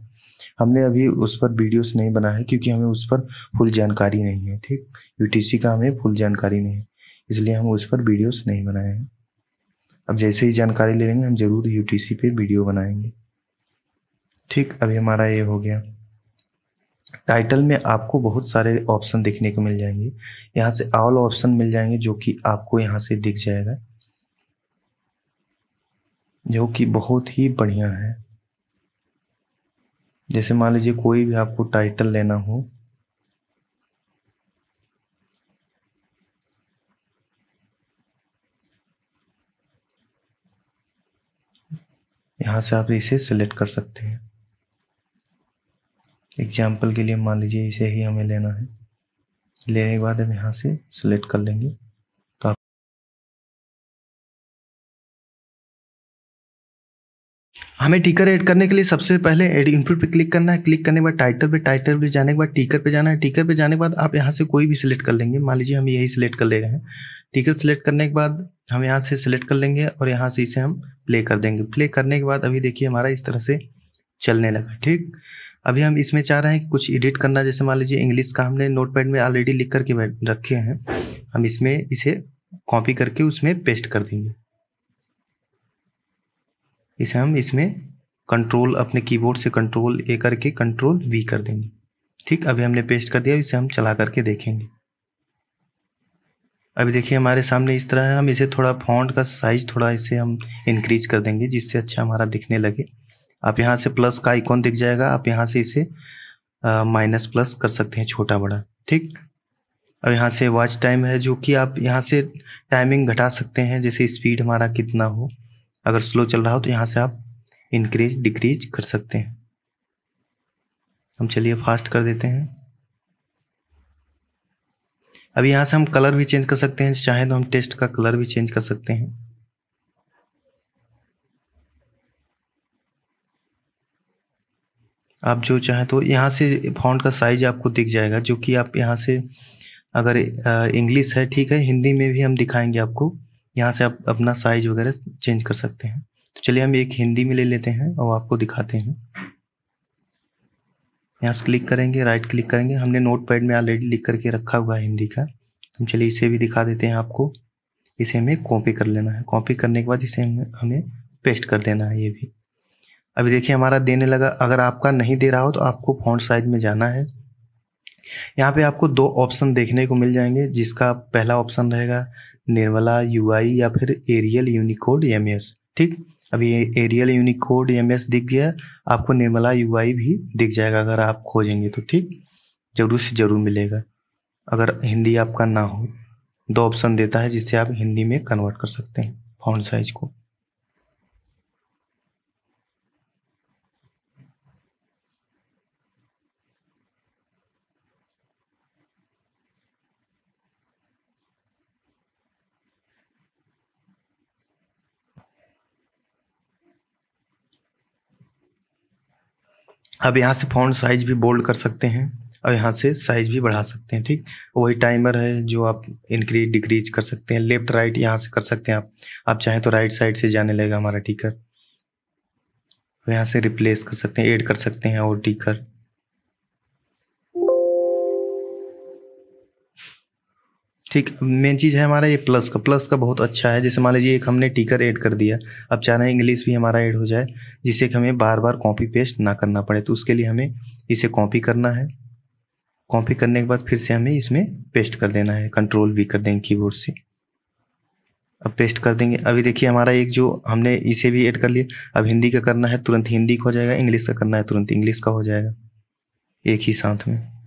हमने अभी उस पर वीडियोस नहीं बना है क्योंकि हमें उस पर फुल जानकारी नहीं है ठीक यू का हमें फुल जानकारी नहीं है इसलिए हम उस पर वीडियोज़ नहीं बनाए हैं अब जैसे ही जानकारी ले लेंगे हम ज़रूर यूटीसी पे वीडियो बनाएंगे ठीक अभी हमारा ये हो गया टाइटल में आपको बहुत सारे ऑप्शन देखने को मिल जाएंगे यहाँ से ऑल ऑप्शन मिल जाएंगे जो कि आपको यहाँ से दिख जाएगा जो कि बहुत ही बढ़िया है जैसे मान लीजिए कोई भी आपको टाइटल लेना हो यहां से आप इसे सिलेक्ट कर सकते हैं एग्जाम्पल के लिए मान लीजिए इसे ही हमें लेना है लेने के बाद हम यहाँ से सिलेक्ट कर लेंगे तो हमें टीकर ऐड करने के लिए सबसे पहले एड इनपुट पे क्लिक करना है क्लिक करने के बाद टाइटल पे टाइटल पे जाने के बाद टीकर पे जाना है टीकर पे जाने के बाद आप यहाँ से कोई भी सिलेक्ट कर लेंगे मान लीजिए हम यही सिलेक्ट कर ले रहे हैं टीकर सिलेक्ट करने के बाद हम यहाँ से सिलेक्ट कर लेंगे और यहाँ से इसे हम प्ले कर देंगे प्ले करने के बाद अभी देखिए हमारा इस तरह से चलने लगा ठीक अभी हम इसमें चाह रहे हैं कि कुछ एडिट करना जैसे मान लीजिए इंग्लिश का हमने नोटपैड में ऑलरेडी लिख करके रखे हैं हम इसमें इसे कॉपी करके उसमें पेस्ट कर देंगे इसे हम इसमें कंट्रोल अपने कीबोर्ड से कंट्रोल ए करके कंट्रोल वी कर देंगे ठीक अभी हमने पेस्ट कर दिया इसे हम चला करके देखेंगे अभी देखिए हमारे सामने इस तरह है हम इसे थोड़ा फॉन्ट का साइज थोड़ा इसे हम इंक्रीज कर देंगे जिससे अच्छा हमारा दिखने लगे आप यहाँ से प्लस का आइकॉन दिख जाएगा आप यहाँ से इसे माइनस प्लस कर सकते हैं छोटा बड़ा ठीक अब यहाँ से वॉच टाइम है जो कि आप यहाँ से टाइमिंग घटा सकते हैं जैसे स्पीड हमारा कितना हो अगर स्लो चल रहा हो तो यहाँ से आप इंक्रीज डिक्रीज कर सकते हैं हम चलिए फास्ट कर देते हैं अब यहाँ से हम कलर भी चेंज कर सकते हैं चाहें तो हम टेस्ट का कलर भी चेंज कर सकते हैं आप जो चाहें तो यहाँ से फॉन्ट का साइज आपको दिख जाएगा जो कि आप यहाँ से अगर इंग्लिश है ठीक है हिंदी में भी हम दिखाएंगे आपको यहाँ से आप अपना साइज वगैरह चेंज कर सकते हैं तो चलिए हम एक हिंदी में ले लेते हैं और आपको दिखाते हैं यहाँ से क्लिक करेंगे राइट क्लिक करेंगे हमने नोट पैड में ऑलरेडी लिख करके रखा हुआ है हिंदी का हम तो चलिए इसे भी दिखा देते हैं आपको इसे हमें कॉपी कर लेना है कॉपी करने के बाद इसे हमें पेस्ट कर देना है ये भी अभी देखिए हमारा देने लगा अगर आपका नहीं दे रहा हो तो आपको फॉन्ट साइज में जाना है यहाँ पे आपको दो ऑप्शन देखने को मिल जाएंगे जिसका पहला ऑप्शन रहेगा निर्मला यू या फिर एरियल यूनिकोड एम ठीक अभी ये एरियल यूनिकोड एम दिख गया आपको निर्मला यू भी दिख जाएगा अगर आप खोजेंगे तो ठीक जरूर से ज़रूर मिलेगा अगर हिंदी आपका ना हो दो ऑप्शन देता है जिससे आप हिंदी में कन्वर्ट कर सकते हैं फाउंड साइज को अब यहाँ से फ़ॉन्ट साइज भी बोल्ड कर सकते हैं और यहाँ से साइज भी बढ़ा सकते हैं ठीक वही टाइमर है जो आप इंक्रीज डिक्रीज कर सकते हैं लेफ्ट राइट यहाँ से कर सकते हैं आप आप चाहें तो राइट साइड से जाने लगेगा हमारा टीकर यहाँ से रिप्लेस कर सकते हैं ऐड कर सकते हैं और टीकर ठीक मेन चीज़ है हमारा ये प्लस का प्लस का बहुत अच्छा है जैसे मान लीजिए एक हमने टीकर ऐड कर दिया अब चाह रहे हैं इंग्लिश भी हमारा ऐड हो जाए जिससे कि हमें बार बार कॉपी पेस्ट ना करना पड़े तो उसके लिए हमें इसे कॉपी करना है कॉपी करने के बाद फिर से हमें इसमें पेस्ट कर देना है कंट्रोल भी कर देंगे कीबोर्ड से अब पेस्ट कर देंगे अभी देखिए हमारा एक जो हमने इसे भी ऐड कर लिया अब हिंदी का करना है तुरंत हिंदी का हो जाएगा इंग्लिश का करना है तुरंत इंग्लिश का हो जाएगा एक ही साथ में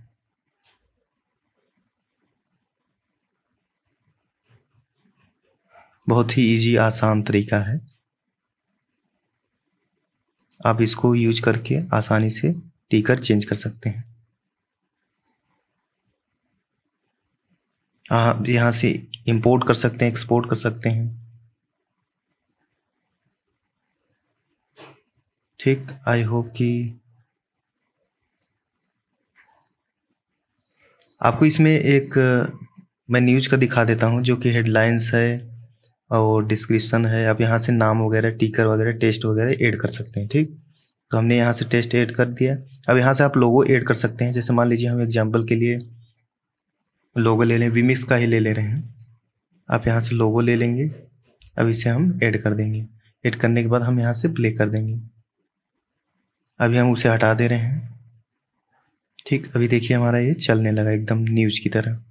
बहुत ही इजी आसान तरीका है आप इसको यूज करके आसानी से टीकर चेंज कर सकते हैं आप यहाँ से इंपोर्ट कर सकते हैं एक्सपोर्ट कर सकते हैं ठीक आई होप कि आपको इसमें एक मैं न्यूज का दिखा देता हूँ जो कि हेडलाइंस है और डिस्क्रिप्शन है आप यहाँ से नाम वगैरह टीकर वगैरह टेस्ट वगैरह ऐड कर सकते हैं ठीक तो हमने यहाँ से टेस्ट ऐड कर दिया अब यहाँ से आप लोगो ऐड कर सकते हैं जैसे मान लीजिए हम एग्जाम्पल के लिए लोगो ले लें विमिक्स का ही ले ले रहे हैं आप यहाँ से लोगो ले लेंगे अब इसे हम ऐड कर देंगे ऐड करने के बाद हम यहाँ से प्ले कर देंगे अभी हम उसे हटा दे रहे हैं ठीक अभी देखिए हमारा ये चलने लगा एकदम न्यूज़ की तरह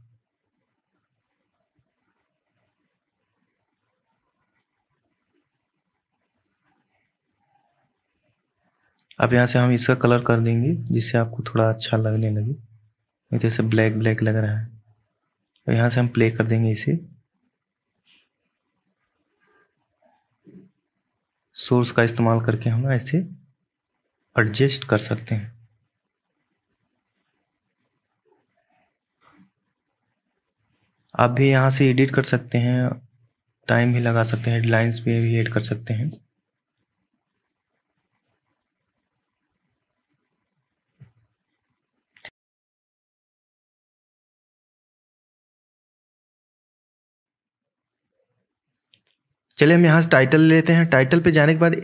अब यहाँ से हम इसका कलर कर देंगे जिससे आपको थोड़ा अच्छा लगने लगे नहीं तो ऐसे ब्लैक ब्लैक लग रहा है तो यहाँ से हम प्ले कर देंगे इसे सोर्स का इस्तेमाल करके हम ऐसे एडजस्ट कर सकते हैं आप भी यहाँ से एडिट कर सकते हैं टाइम भी लगा सकते हैं हेडलाइंस पे भी ऐड कर सकते हैं चलिए हम यहाँ से टाइटल लेते हैं टाइटल पे जाने के बाद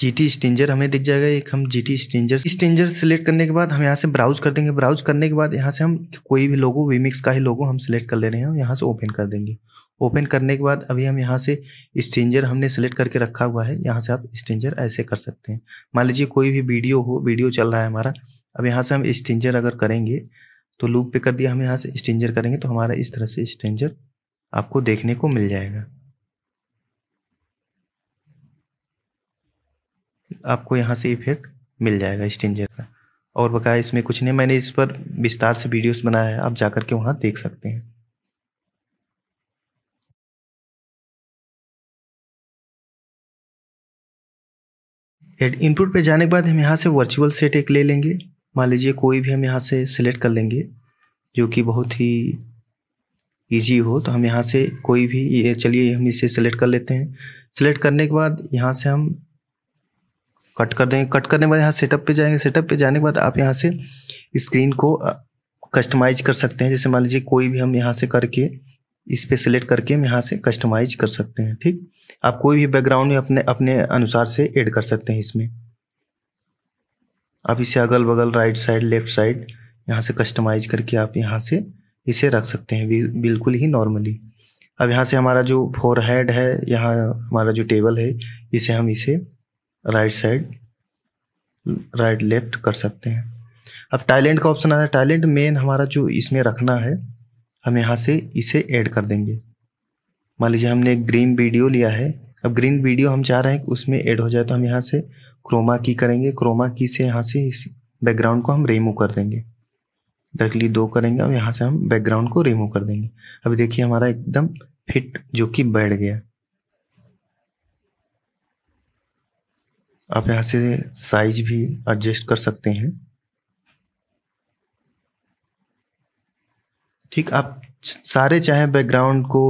जी टी स्टिंजर हमें दिख जाएगा एक हम जी टी स्टेंजर स्टिंजर सेलेक्ट करने के बाद हम यहाँ से ब्राउज कर देंगे ब्राउज करने के बाद यहाँ से हम कोई भी लोगो वीमिक्स का ही लोगो हम सेलेक्ट कर ले रहे हैं यहाँ से ओपन कर देंगे ओपन करने के बाद अभी हम यहाँ से स्टिंजर हमने सेलेक्ट करके रखा हुआ है यहाँ से आप स्टेंजर ऐसे कर सकते हैं मान लीजिए कोई भी वीडियो हो वीडियो चल रहा है हमारा अब यहाँ से हम स्टिंजर अगर करेंगे तो लूप पे कर दिया हम यहाँ से स्टिंजर करेंगे तो हमारा इस तरह से स्टेंजर आपको देखने को मिल जाएगा आपको यहाँ से इफेक्ट मिल जाएगा स्टेंजर का और बकाया इसमें कुछ नहीं मैंने इस पर विस्तार से वीडियोस बनाया है आप जाकर के वहाँ देख सकते हैं एड इनपुट पे जाने के बाद हम यहाँ से वर्चुअल सेट एक ले लेंगे मान लीजिए कोई भी हम यहाँ से सिलेक्ट कर लेंगे जो कि बहुत ही इजी हो तो हम यहाँ से कोई भी ये चलिए हम इसे सेलेक्ट कर लेते हैं सेलेक्ट करने के बाद यहाँ से हम कट कर देंगे कट करने के बाद यहाँ सेटअप पे जाएंगे सेटअप पे जाने के बाद आप यहाँ से स्क्रीन को कस्टमाइज कर सकते हैं जैसे मान लीजिए कोई भी हम यहाँ से करके इस पर सिलेक्ट करके हम यहाँ से कस्टमाइज कर सकते हैं ठीक आप कोई भी बैकग्राउंड में अपने अपने अनुसार से ऐड कर सकते हैं इसमें आप इसे अगल बगल राइट साइड लेफ्ट साइड यहाँ से कस्टमाइज करके आप यहाँ से इसे रख सकते हैं बिल्कुल ही नॉर्मली अब यहाँ से हमारा जो फोर हेड है यहाँ हमारा जो टेबल है इसे हम इसे राइट साइड राइट लेफ्ट कर सकते हैं अब टैलेंट का ऑप्शन आता है टैलेंट मेन हमारा जो इसमें रखना है हम यहाँ से इसे ऐड कर देंगे मान लीजिए हमने ग्रीन वीडियो लिया है अब ग्रीन वीडियो हम चाह रहे हैं कि उसमें ऐड हो जाए तो हम यहाँ से क्रोमा की करेंगे क्रोमा की से यहाँ से इस बैकग्राउंड को हम रिमूव कर देंगे डायरेक्टली दो करेंगे और यहाँ से हम बैकग्राउंड को रिमूव कर देंगे अभी देखिए हमारा एकदम फिट जो कि बैठ गया आप यहाँ से साइज भी एडजस्ट कर सकते हैं ठीक आप सारे चाहे बैकग्राउंड को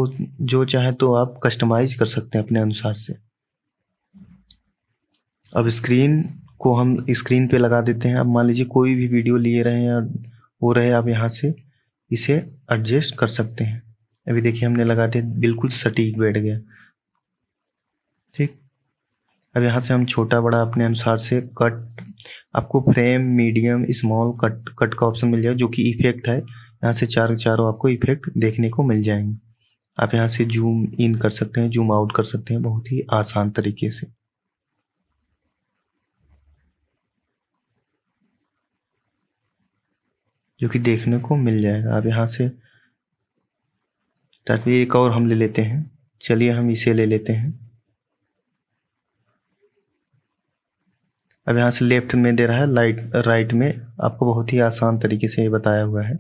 जो चाहे तो आप कस्टमाइज कर सकते हैं अपने अनुसार से अब स्क्रीन को हम स्क्रीन पे लगा देते हैं अब मान लीजिए कोई भी वीडियो लिए रहे हैं और हो रहे आप यहाँ से इसे एडजस्ट कर सकते हैं अभी देखिए हमने लगा दिया बिल्कुल सटीक बैठ गया ठीक अब यहाँ से हम छोटा बड़ा अपने अनुसार से कट आपको frame medium small cut cut का ऑप्शन मिल जाएगा जो कि इफेक्ट है यहाँ से चार चारों आपको इफेक्ट देखने को मिल जाएंगे आप यहाँ से जूम इन कर सकते हैं जूम आउट कर सकते हैं बहुत ही आसान तरीके से जो कि देखने को मिल जाएगा आप यहाँ से ताकि एक और हम ले लेते हैं चलिए हम इसे ले लेते हैं अब यहाँ से लेफ्ट में दे रहा है लाइट राइट में आपको बहुत ही आसान तरीके से ये बताया हुआ है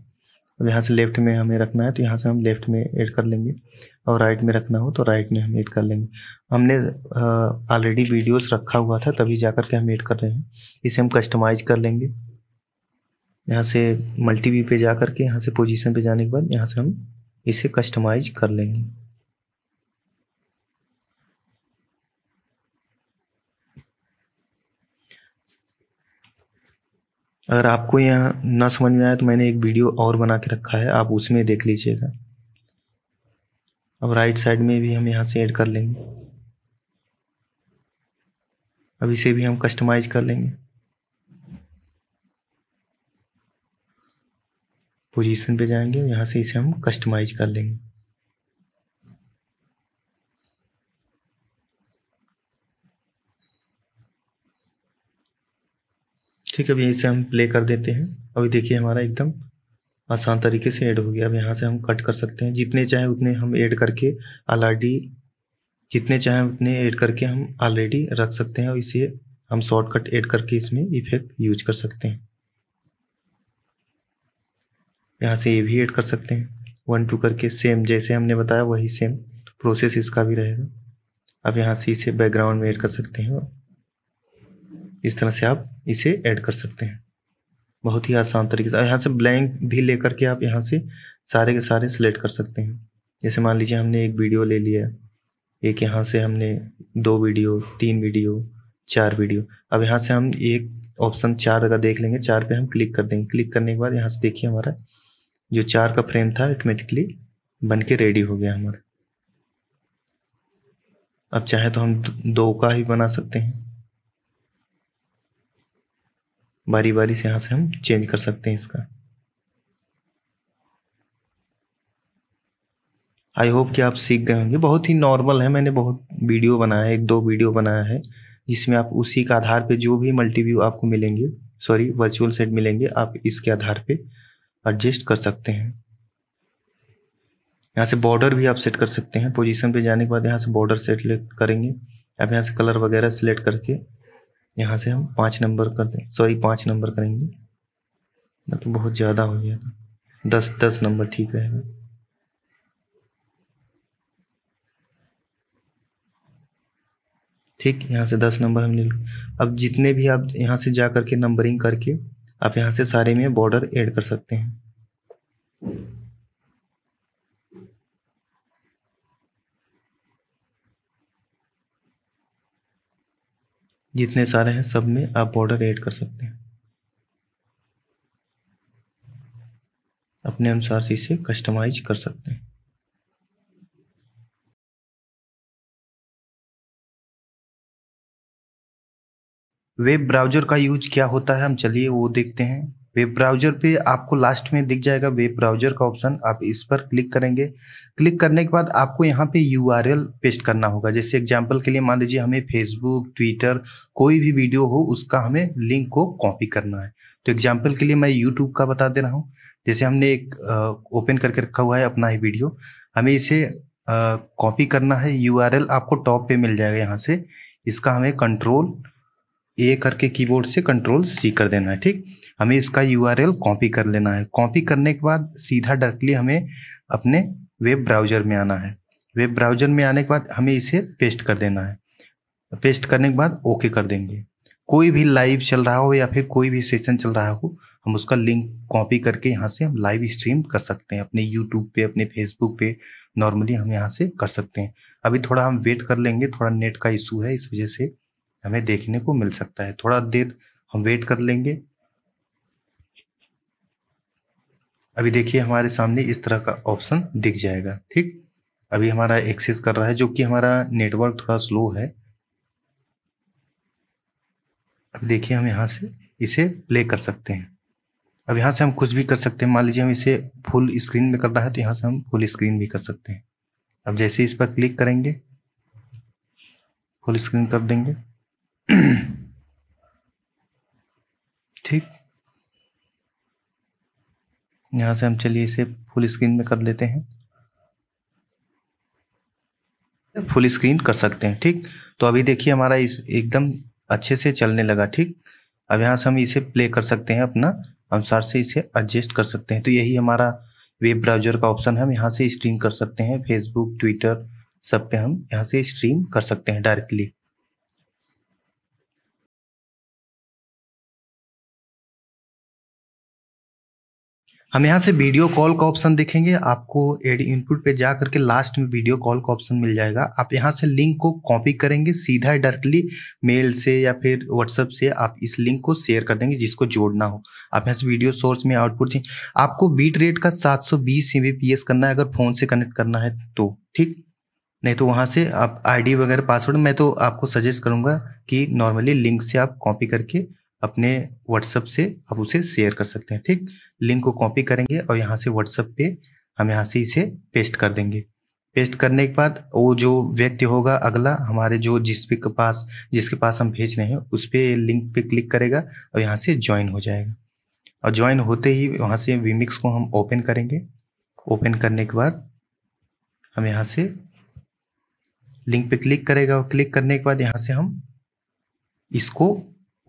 अब यहाँ से लेफ्ट में हमें रखना है तो यहाँ से हम लेफ्ट में ऐड कर लेंगे और राइट में रखना हो तो राइट में हम ऐड कर लेंगे हमने ऑलरेडी वीडियोस रखा हुआ था तभी जा कर के हम ऐड कर रहे हैं इसे हम कस्टमाइज कर लेंगे यहाँ से मल्टी व्यू पे जा कर के यहाँ से पोजिशन पर जाने के बाद यहाँ से हम इसे कस्टमाइज कर लेंगे अगर आपको यहाँ ना समझ में आया तो मैंने एक वीडियो और बना के रखा है आप उसमें देख लीजिएगा अब राइट साइड में भी हम यहाँ से ऐड कर लेंगे अब इसे भी हम कस्टमाइज कर लेंगे पोजीशन पे जाएंगे यहाँ से इसे हम कस्टमाइज कर लेंगे ठीक है अब यहीं से हम प्ले कर देते हैं अभी देखिए हमारा एकदम आसान तरीके से ऐड हो गया अब यहाँ से हम कट कर सकते हैं जितने चाहें उतने हम ऐड करके ऑलरेडी जितने चाहें उतने ऐड करके हम ऑलरेडी रख सकते हैं और इसे हम शॉर्टकट ऐड करके इसमें इफेक्ट यूज कर सकते हैं यहाँ से ये भी ऐड कर सकते हैं वन टू करके सेम जैसे हमने बताया वही सेम प्रोसेस इसका भी रहेगा अब यहाँ से इसे बैकग्राउंड में ऐड कर सकते हैं इस तरह से आप इसे ऐड कर सकते हैं बहुत ही आसान तरीके से यहाँ से ब्लैंक भी लेकर के आप यहाँ से सारे के सारे सिलेक्ट कर सकते हैं जैसे मान लीजिए हमने एक वीडियो ले लिया एक यहाँ से हमने दो वीडियो तीन वीडियो चार वीडियो अब यहाँ से हम एक ऑप्शन चार अगर देख लेंगे चार पे हम क्लिक कर देंगे क्लिक करने के बाद यहाँ से देखिए हमारा जो चार का फ्रेम था ऑटोमेटिकली बन के रेडी हो गया हमारा अब चाहे तो हम दो का ही बना सकते हैं बारी बारी से यहां से हम चेंज कर सकते हैं इसका आई होप कि आप सीख गए होंगे बहुत ही नॉर्मल है मैंने बहुत वीडियो बनाया है एक दो वीडियो बनाया है जिसमें आप उसी के आधार पे जो भी मल्टीव्यू आपको मिलेंगे सॉरी वर्चुअल सेट मिलेंगे आप इसके आधार पे एडजस्ट कर सकते हैं यहाँ से बॉर्डर भी आप सेट कर सकते हैं पोजीशन पे जाने के बाद यहाँ से बॉर्डर सेट करेंगे आप यहाँ से कलर वगैरह सेलेक्ट करके यहाँ से हम पाँच नंबर कर दें सॉरी पाँच नंबर करेंगे ना तो बहुत ज़्यादा हो गया दस दस नंबर ठीक रहेगा ठीक यहाँ से दस नंबर हम ले लो अब जितने भी आप यहाँ से जा करके नंबरिंग करके आप यहाँ से सारे में बॉर्डर ऐड कर सकते हैं जितने सारे हैं सब में आप बॉर्डर ऐड कर सकते हैं अपने अनुसार से इसे कस्टमाइज कर सकते हैं वेब ब्राउज़र का यूज क्या होता है हम चलिए वो देखते हैं वेब ब्राउजर पे आपको लास्ट में दिख जाएगा वेब ब्राउजर का ऑप्शन आप इस पर क्लिक करेंगे क्लिक करने के बाद आपको यहाँ पे यू पेस्ट करना होगा जैसे एग्जाम्पल के लिए मान लीजिए हमें फेसबुक ट्विटर कोई भी वीडियो हो उसका हमें लिंक को कॉपी करना है तो एग्जाम्पल के लिए मैं यूट्यूब का बता दे रहा हूँ जैसे हमने एक ओपन करके रखा हुआ है अपना ही वीडियो हमें इसे कॉपी करना है यू आपको टॉप पे मिल जाएगा यहाँ से इसका हमें कंट्रोल ए करके कीबोर्ड से कंट्रोल सी कर देना है ठीक हमें इसका यू कॉपी कर लेना है कॉपी करने के बाद सीधा डायरेक्टली हमें अपने वेब ब्राउज़र में आना है वेब ब्राउज़र में आने के बाद हमें इसे पेस्ट कर देना है पेस्ट करने के बाद ओके कर देंगे कोई भी लाइव चल रहा हो या फिर कोई भी सेशन चल रहा हो हम उसका लिंक कॉपी करके यहाँ से हम लाइव स्ट्रीम कर सकते हैं अपने यूट्यूब पे अपने फेसबुक पे नॉर्मली हम यहाँ से कर सकते हैं अभी थोड़ा हम वेट कर लेंगे थोड़ा नेट का इशू है इस वजह से हमें देखने को मिल सकता है थोड़ा देर हम वेट कर लेंगे अभी देखिए हमारे सामने इस तरह का ऑप्शन दिख जाएगा ठीक अभी हमारा एक्सेस कर रहा है जो कि हमारा नेटवर्क थोड़ा स्लो है अब देखिए हम यहाँ से इसे प्ले कर सकते हैं अब यहाँ से हम कुछ भी कर सकते हैं मान लीजिए हम इसे फुल स्क्रीन में कर रहा है तो यहाँ से हम फुल स्क्रीन भी कर सकते हैं अब जैसे इस पर क्लिक करेंगे फुल स्क्रीन कर देंगे ठीक यहां से हम चलिए इसे फुल स्क्रीन में कर लेते हैं फुल स्क्रीन कर सकते हैं ठीक तो अभी देखिए हमारा इस एकदम अच्छे से चलने लगा ठीक अब यहां से हम इसे प्ले कर सकते हैं अपना अनुसार से इसे एडजस्ट कर सकते हैं तो यही हमारा वेब ब्राउजर का ऑप्शन है हम यहाँ से स्ट्रीम कर सकते हैं फेसबुक ट्विटर सब पे हम यहाँ से स्ट्रीम कर सकते हैं डायरेक्टली हम यहाँ से वीडियो कॉल का ऑप्शन देखेंगे आपको एड इनपुट पे जा करके लास्ट में वीडियो कॉल का ऑप्शन मिल जाएगा आप यहाँ से लिंक को कॉपी करेंगे सीधा डायरेक्टली मेल से या फिर व्हाट्सअप से आप इस लिंक को शेयर कर देंगे जिसको जोड़ना हो आप यहाँ से वीडियो सोर्स में आउटपुट आपको बीट रेट का सात सौ करना है अगर फ़ोन से कनेक्ट करना है तो ठीक नहीं तो वहाँ से आप आईडी वगैरह पासवर्ड मैं तो आपको सजेस्ट करूँगा कि नॉर्मली लिंक से आप कॉपी करके अपने व्हाट्सएप से आप उसे शेयर कर सकते हैं ठीक लिंक को कॉपी करेंगे और यहाँ से व्हाट्सएप पे हम यहाँ से इसे पेस्ट कर देंगे पेस्ट करने के बाद वो जो व्यक्ति होगा अगला हमारे जो जिस पे के पास जिसके पास हम भेज रहे हैं उस पर लिंक पे क्लिक करेगा और यहाँ से ज्वाइन हो जाएगा और ज्वाइन होते ही वहाँ से वीमिक्स को हम ओपन करेंगे ओपन करने के बाद हम यहाँ से लिंक पे क्लिक करेगा और क्लिक करने के बाद यहाँ से हम इसको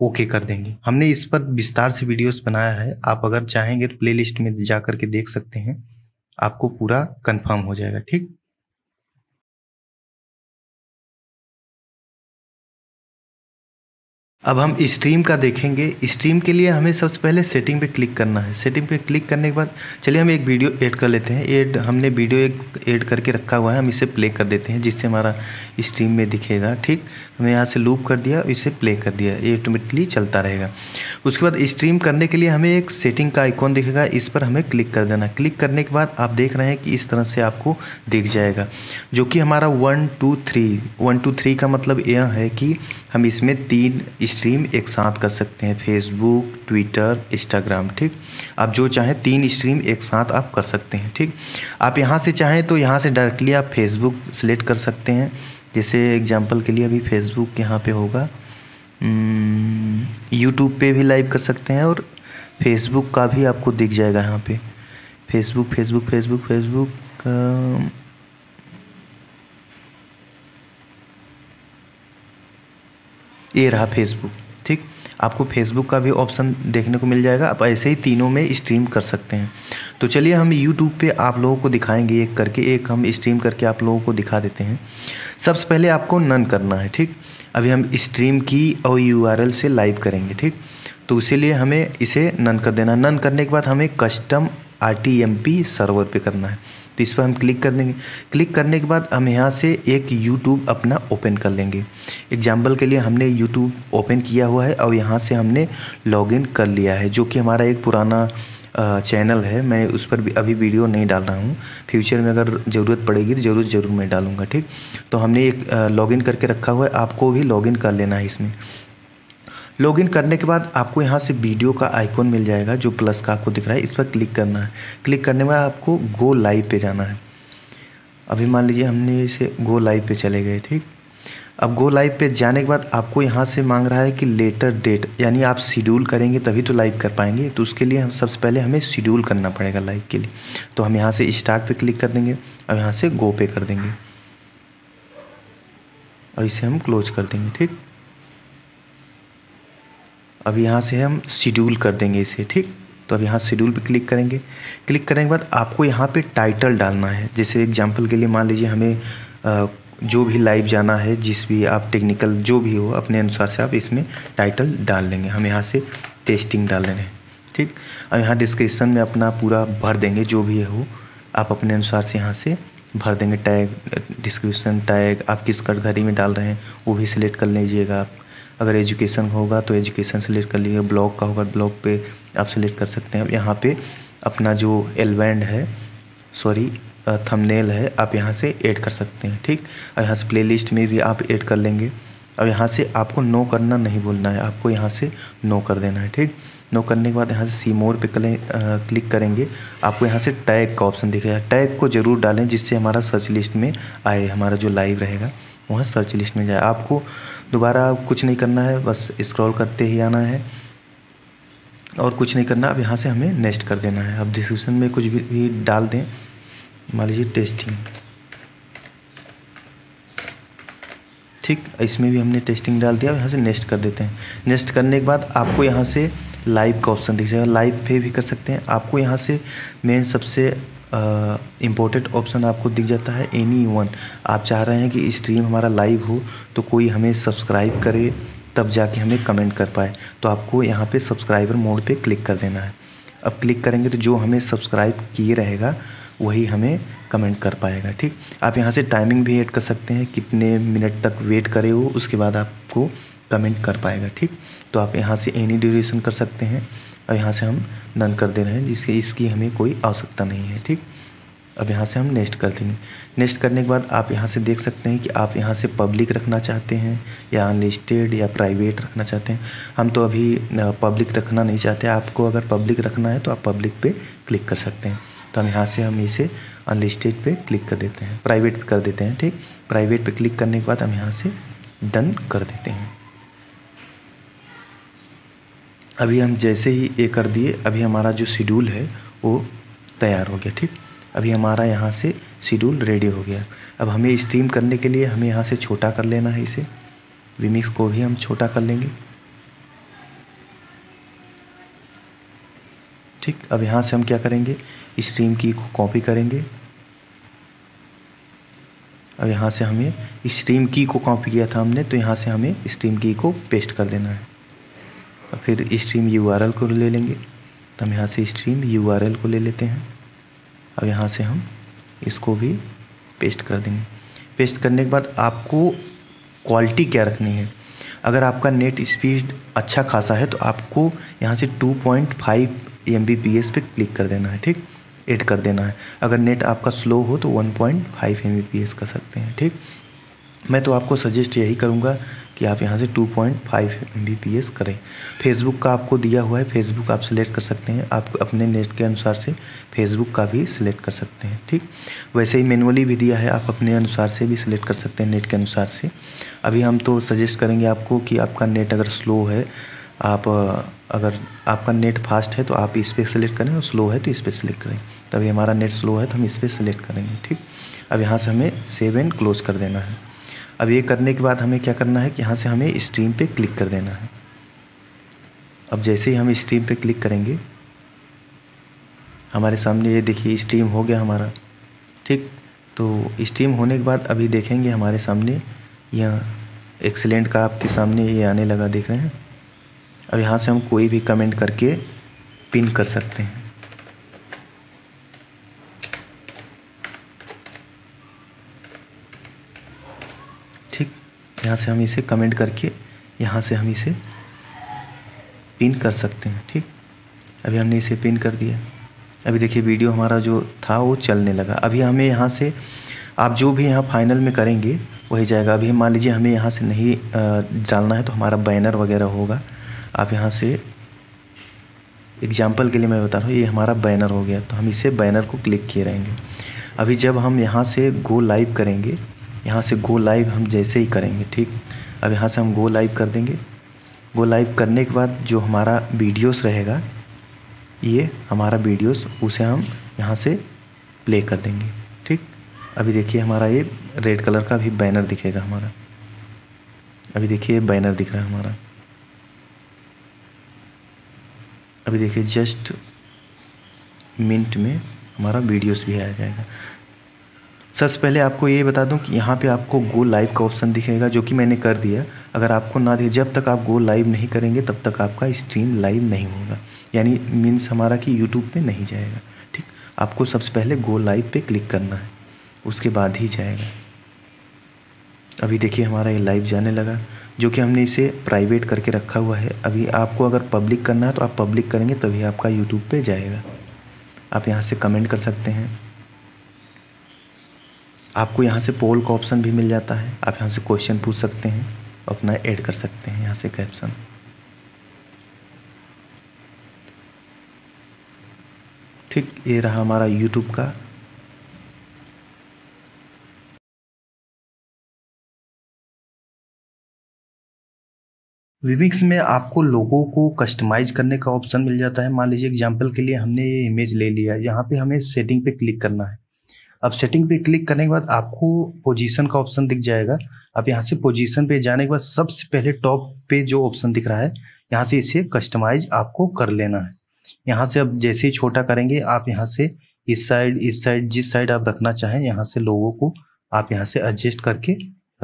ओके कर देंगे हमने इस पर विस्तार से वीडियोस बनाया है आप अगर चाहेंगे तो प्लेलिस्ट में जा करके देख सकते हैं आपको पूरा कंफर्म हो जाएगा ठीक अब हम स्ट्रीम का देखेंगे स्ट्रीम के लिए हमें सबसे पहले सेटिंग पे क्लिक करना है सेटिंग पे क्लिक करने के बाद चलिए हम एक वीडियो ऐड कर लेते हैं ऐड हमने वीडियो एक ऐड करके रखा हुआ है हम इसे प्ले कर देते हैं जिससे हमारा स्ट्रीम में दिखेगा ठीक हमने यहाँ से लूप कर दिया इसे प्ले कर दिया ये ऑटोमेटिकली चलता रहेगा उसके बाद स्ट्रीम करने के लिए हमें एक सेटिंग का आइकॉन दिखेगा इस पर हमें क्लिक कर देना क्लिक करने के बाद आप देख रहे हैं कि इस तरह से आपको दिख जाएगा जो कि हमारा one two three one two three का मतलब यह है कि हम इसमें तीन स्ट्रीम एक साथ कर सकते हैं फेसबुक ट्विटर इंस्टाग्राम ठीक आप जो चाहें तीन स्ट्रीम एक साथ आप कर सकते हैं ठीक आप यहाँ से चाहें तो यहाँ से डायरेक्टली आप फेसबुक सेलेक्ट कर सकते हैं जैसे एग्जांपल के लिए अभी फेसबुक यहाँ पे होगा यूट्यूब हम्म, पे भी लाइव कर सकते हैं और फेसबुक का भी आपको दिख जाएगा यहाँ पे फेसबुक फेसबुक फेसबुक फेसबुक ये रहा फेसबुक ठीक आपको फेसबुक का भी ऑप्शन देखने को मिल जाएगा आप ऐसे ही तीनों में स्ट्रीम कर सकते हैं तो चलिए हम यूट्यूब पे आप लोगों को दिखाएंगे एक करके एक हम स्ट्रीम करके आप लोगों को दिखा देते हैं सबसे पहले आपको नन करना है ठीक अभी हम स्ट्रीम की और यू से लाइव करेंगे ठीक तो इसीलिए हमें इसे नन कर देना नन करने के बाद हमें कस्टम आर सर्वर पर करना है तो इस पर हम क्लिक कर देंगे क्लिक करने के बाद हम यहाँ से एक यूट्यूब अपना ओपन कर लेंगे एग्जाम्पल के लिए हमने यूट्यूब ओपन किया हुआ है और यहाँ से हमने लॉगिन कर लिया है जो कि हमारा एक पुराना चैनल है मैं उस पर भी अभी वीडियो नहीं डाल रहा हूँ फ्यूचर में अगर ज़रूरत पड़ेगी तो ज़रूर ज़रूर मैं डालूँगा ठीक तो हमने एक लॉगिन करके रखा हुआ है आपको भी लॉगिन कर लेना है इसमें लॉगिन करने के बाद आपको यहाँ से वीडियो का आइकॉन मिल जाएगा जो प्लस का आपको दिख रहा है इस पर क्लिक करना है क्लिक करने के बाद आपको गो लाइव पे जाना है अभी मान लीजिए हमने इसे गो लाइव पे चले गए ठीक अब गो लाइव पे जाने के बाद आपको यहाँ से मांग रहा है कि लेटर डेट यानी आप शेड्यूल करेंगे तभी तो लाइव कर पाएंगे तो उसके लिए हम सबसे पहले हमें शेड्यूल करना पड़ेगा लाइव के लिए तो हम यहाँ से स्टार्ट पे क्लिक कर देंगे और यहाँ से गो पे कर देंगे और इसे हम क्लोज कर देंगे ठीक अब यहाँ से हम शेड्यूल कर देंगे इसे ठीक तो अब यहाँ शेड्यूल पे क्लिक करेंगे क्लिक करने के बाद आपको यहाँ पे टाइटल डालना है जैसे एग्जांपल के लिए मान लीजिए हमें जो भी लाइव जाना है जिस भी आप टेक्निकल जो भी हो अपने अनुसार से आप इसमें टाइटल डाल लेंगे हम यहाँ से टेस्टिंग डाल रहे हैं ठीक और यहाँ डिस्क्रिप्सन में अपना पूरा भर देंगे जो भी हो आप अपने अनुसार से यहाँ से भर देंगे टैग डिस्क्रिप्शन टैग आप किस कटघरी में डाल रहे हैं वो भी सिलेक्ट कर लीजिएगा आप अगर एजुकेशन होगा तो एजुकेशन सेलेक्ट कर लीजिएगा ब्लॉग का होगा ब्लॉग पे आप सिलेक्ट कर सकते हैं अब यहाँ पे अपना जो एलबैंड है सॉरी थंबनेल है आप यहाँ से ऐड कर सकते हैं ठीक और यहाँ से प्लेलिस्ट में भी आप ऐड कर लेंगे अब यहाँ से आपको नो करना नहीं भूलना है आपको यहाँ से नो कर देना है ठीक नो करने के बाद यहाँ से सी मोर पे कले, आ, क्लिक करेंगे आपको यहाँ से टैग का ऑप्शन दिखेगा टैग को ज़रूर डालें जिससे हमारा सर्च लिस्ट में आए हमारा जो लाइव रहेगा वहाँ सर्च लिस्ट में जाए आपको दोबारा कुछ नहीं करना है बस स्क्रॉल करते ही आना है और कुछ नहीं करना अब यहाँ से हमें नेक्स्ट कर देना है अब डिस्क्रिप्शन में कुछ भी, भी डाल दें मान लीजिए टेस्टिंग ठीक इसमें भी हमने टेस्टिंग डाल दिया और यहाँ से नेक्स्ट कर देते हैं नेक्स्ट करने के बाद आपको यहाँ से लाइव का ऑप्शन दिख जाएगा लाइव पे भी कर सकते हैं आपको यहाँ से मेन सबसे इम्पोर्टेंट ऑप्शन आपको दिख जाता है एनी वन आप चाह रहे हैं कि स्ट्रीम हमारा लाइव हो तो कोई हमें सब्सक्राइब करे तब जाके हमें कमेंट कर पाए तो आपको यहाँ पे सब्सक्राइबर मोड पे क्लिक कर देना है अब क्लिक करेंगे तो जो हमें सब्सक्राइब किए रहेगा वही हमें कमेंट कर पाएगा ठीक आप यहाँ से टाइमिंग भी ऐड कर सकते हैं कितने मिनट तक वेट करे हो उसके बाद आपको कमेंट कर पाएगा ठीक तो आप यहाँ से एनी ड्यूरेशन कर सकते हैं और यहाँ से हम नन कर दे रहे हैं जिससे इसकी हमें कोई आवश्यकता नहीं है ठीक अब यहाँ से हम नेक्स्ट कर देंगे नेक्स्ट करने के बाद आप यहाँ से देख सकते हैं कि आप यहाँ से पब्लिक रखना चाहते हैं या अनलिस्टेड या प्राइवेट रखना चाहते हैं हम तो अभी पब्लिक रखना नहीं चाहते आपको अगर पब्लिक रखना है तो आप पब्लिक पे क्लिक कर सकते हैं तो हम यहाँ से हम इसे अनलिस्टेड पे क्लिक कर देते हैं प्राइवेट पे कर देते हैं ठीक प्राइवेट पे क्लिक करने के बाद हम यहाँ से डन कर देते हैं अभी हम जैसे ही ये कर दिए अभी हमारा जो शेड्यूल है वो तैयार हो गया ठीक अभी हमारा यहाँ से शेड्यूल रेडी हो गया अब हमें स्टीम करने के लिए हमें यहाँ से छोटा कर लेना है इसे विमिक्स को भी हम छोटा कर लेंगे ठीक अब यहाँ से हम क्या करेंगे स्ट्रीम की को कॉपी करेंगे अब यहाँ से हमें स्ट्रीम की को कॉपी किया था हमने तो यहाँ से हमें स्ट्रीम की को पेस्ट कर देना है और फिर स्ट्रीम यू को ले लेंगे तो हम यहाँ से स्ट्रीम यू को ले लेते हैं अब यहाँ से हम इसको भी पेस्ट कर देंगे पेस्ट करने के बाद आपको क्वालिटी क्या रखनी है अगर आपका नेट स्पीड अच्छा खासा है तो आपको यहाँ से 2.5 पॉइंट फाइव एम पे क्लिक कर देना है ठीक एड कर देना है अगर नेट आपका स्लो हो तो 1.5 पॉइंट कर सकते हैं ठीक मैं तो आपको सजेस्ट यही करूँगा कि आप यहाँ से 2.5 पॉइंट करें फेसबुक का आपको दिया हुआ है फेसबुक आप सिलेक्ट कर सकते हैं आप अपने नेट के अनुसार से फेसबुक का भी सिलेक्ट कर सकते हैं ठीक वैसे ही मैनुअली भी दिया है आप अपने अनुसार से भी सिलेक्ट कर सकते हैं नेट के अनुसार से अभी हम तो सजेस्ट करेंगे आपको कि आपका नेट अगर स्लो है आप अगर आपका नेट फास्ट है तो आप इस पर सेलेक्ट करें और स्लो है तो इस पर सेलेक्ट करें तभी हमारा नेट स्लो है तो हम इस पर सेलेक्ट करेंगे ठीक अब यहाँ से हमें सेव एंड क्लोज कर देना है अब ये करने के बाद हमें क्या करना है कि यहाँ से हमें स्ट्रीम पे क्लिक कर देना है अब जैसे ही हम स्ट्रीम पे क्लिक करेंगे हमारे सामने ये देखिए स्टीम हो गया हमारा ठीक तो स्ट्रीम होने के बाद अभी देखेंगे हमारे सामने यहाँ एक्सलेंट का आपके सामने ये आने लगा देख रहे हैं अब यहाँ से हम कोई भी कमेंट करके पिन कर सकते हैं ठीक यहाँ से हम इसे कमेंट करके यहाँ से हम इसे पिन कर सकते हैं ठीक अभी हमने इसे पिन कर दिया अभी देखिए वीडियो हमारा जो था वो चलने लगा अभी हमें यहाँ से आप जो भी यहाँ फाइनल में करेंगे वही जाएगा अभी मान लीजिए हमें यहाँ से नहीं डालना है तो हमारा बैनर वगैरह होगा आप यहाँ से एग्जाम्पल के लिए मैं बता रहा हूँ ये हमारा बैनर हो गया तो हम इसे बैनर को क्लिक किए रहेंगे अभी जब हम यहाँ से गो लाइव करेंगे यहाँ से गो लाइव हम जैसे ही करेंगे ठीक अब यहाँ से हम गो लाइव कर देंगे गो लाइव करने के बाद जो हमारा वीडियोस रहेगा ये हमारा वीडियोस उसे हम यहाँ से प्ले कर देंगे ठीक अभी देखिए हमारा ये रेड कलर का भी बैनर दिखेगा हमारा अभी देखिए बैनर दिख रहा है हमारा अभी देखिए जस्ट मिनट में हमारा वीडियोस भी आ जाएगा सबसे पहले आपको ये बता दूं कि यहाँ पे आपको गो लाइव का ऑप्शन दिखेगा जो कि मैंने कर दिया अगर आपको ना दिए जब तक आप गो लाइव नहीं करेंगे तब तक आपका स्ट्रीम लाइव नहीं होगा यानी मीन्स हमारा कि यूट्यूब पे नहीं जाएगा ठीक आपको सबसे पहले गो लाइव पे क्लिक करना है उसके बाद ही जाएगा अभी देखिए हमारा ये लाइव जाने लगा जो कि हमने इसे प्राइवेट करके रखा हुआ है अभी आपको अगर पब्लिक करना है तो आप पब्लिक करेंगे तभी आपका यूट्यूब पे जाएगा आप यहाँ से कमेंट कर सकते हैं आपको यहाँ से पोल का ऑप्शन भी मिल जाता है आप यहाँ से क्वेश्चन पूछ सकते हैं अपना ऐड कर सकते हैं यहाँ से कैप्शन ठीक ये रहा हमारा यूट्यूब का विविक्स में आपको लोगों को कस्टमाइज करने का ऑप्शन मिल जाता है मान लीजिए एग्जांपल के लिए हमने ये इमेज ले लिया यहाँ पे हमें सेटिंग पे क्लिक करना है अब सेटिंग पे क्लिक करने के बाद आपको पोजीशन का ऑप्शन दिख जाएगा अब यहाँ से पोजीशन पे जाने के बाद सबसे पहले टॉप पे जो ऑप्शन दिख रहा है यहाँ से इसे कस्टमाइज आपको कर लेना है यहाँ से अब जैसे ही छोटा करेंगे आप यहाँ से इस साइड इस साइड जिस साइड आप रखना चाहें यहाँ से लोगों को आप यहाँ से एडजस्ट करके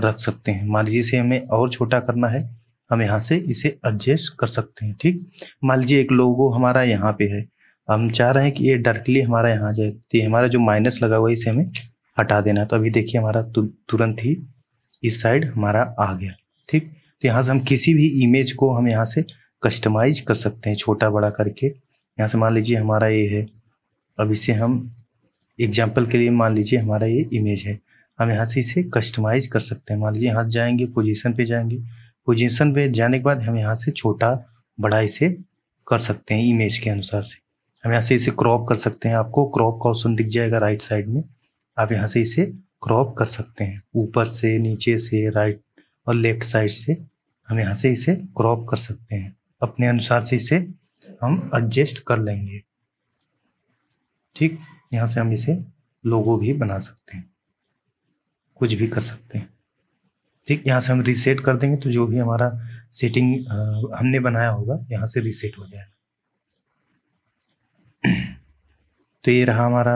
रख सकते हैं मान लीजिए इसे हमें और छोटा करना है हम यहाँ से इसे एडजस्ट कर सकते हैं ठीक मान लीजिए एक लोगो हमारा यहाँ पे है हम चाह रहे हैं कि ये डायरेक्टली हमारा यहाँ जाए तो ये हमारा जो माइनस लगा हुआ है इसे हमें हटा देना है तो अभी देखिए हमारा तुरंत ही इस साइड हमारा आ गया ठीक तो यहाँ से हम किसी भी इमेज को हम यहाँ से कस्टमाइज कर सकते हैं छोटा बड़ा करके यहाँ से मान लीजिए हमारा ये है अब इसे हम एग्जाम्पल के लिए मान लीजिए हमारा ये इमेज है हम यहाँ से इसे कस्टमाइज कर सकते हैं मान लीजिए यहाँ जाएंगे पोजीशन पे जाएंगे पोजीशन पे जाने के बाद हम यहाँ से छोटा बड़ा इसे कर सकते हैं इमेज के अनुसार से हम यहाँ से इसे क्रॉप कर सकते हैं आपको क्रॉप का ऑप्शन दिख जाएगा राइट साइड में आप यहाँ से इसे क्रॉप कर सकते हैं ऊपर से नीचे से राइट और लेफ्ट साइड से हम यहाँ से इसे क्रॉप कर सकते हैं अपने अनुसार से इसे हम एडजस्ट कर लेंगे ठीक यहाँ से हम इसे लोगो भी बना सकते हैं कुछ भी कर सकते हैं ठीक यहाँ से हम रीसेट कर देंगे तो जो भी हमारा सेटिंग हमने बनाया होगा यहाँ से रीसेट हो जाएगा तो ये रहा हमारा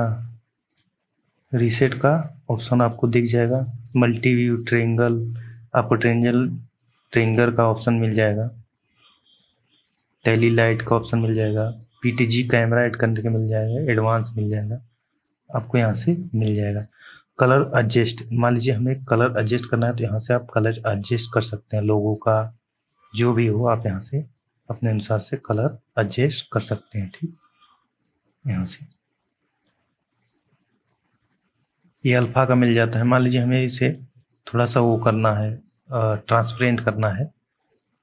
रीसेट का ऑप्शन आपको दिख जाएगा मल्टी व्यू ट्रेंगल आपको ट्रेंगल ट्रेंगर का ऑप्शन मिल जाएगा टेली लाइट का ऑप्शन मिल जाएगा पीटीजी कैमरा ऐड करने के मिल जाएगा एडवांस मिल जाएगा आपको यहाँ से मिल जाएगा कलर एडजस्ट मान लीजिए हमें कलर एडजस्ट करना है तो यहाँ से आप कलर एडजस्ट कर सकते हैं लोगों का जो भी हो आप यहाँ से अपने अनुसार से कलर एडजस्ट कर सकते हैं ठीक यहाँ से ये अल्फ़ा का मिल जाता है मान लीजिए हमें इसे थोड़ा सा वो करना है ट्रांसपेरेंट करना है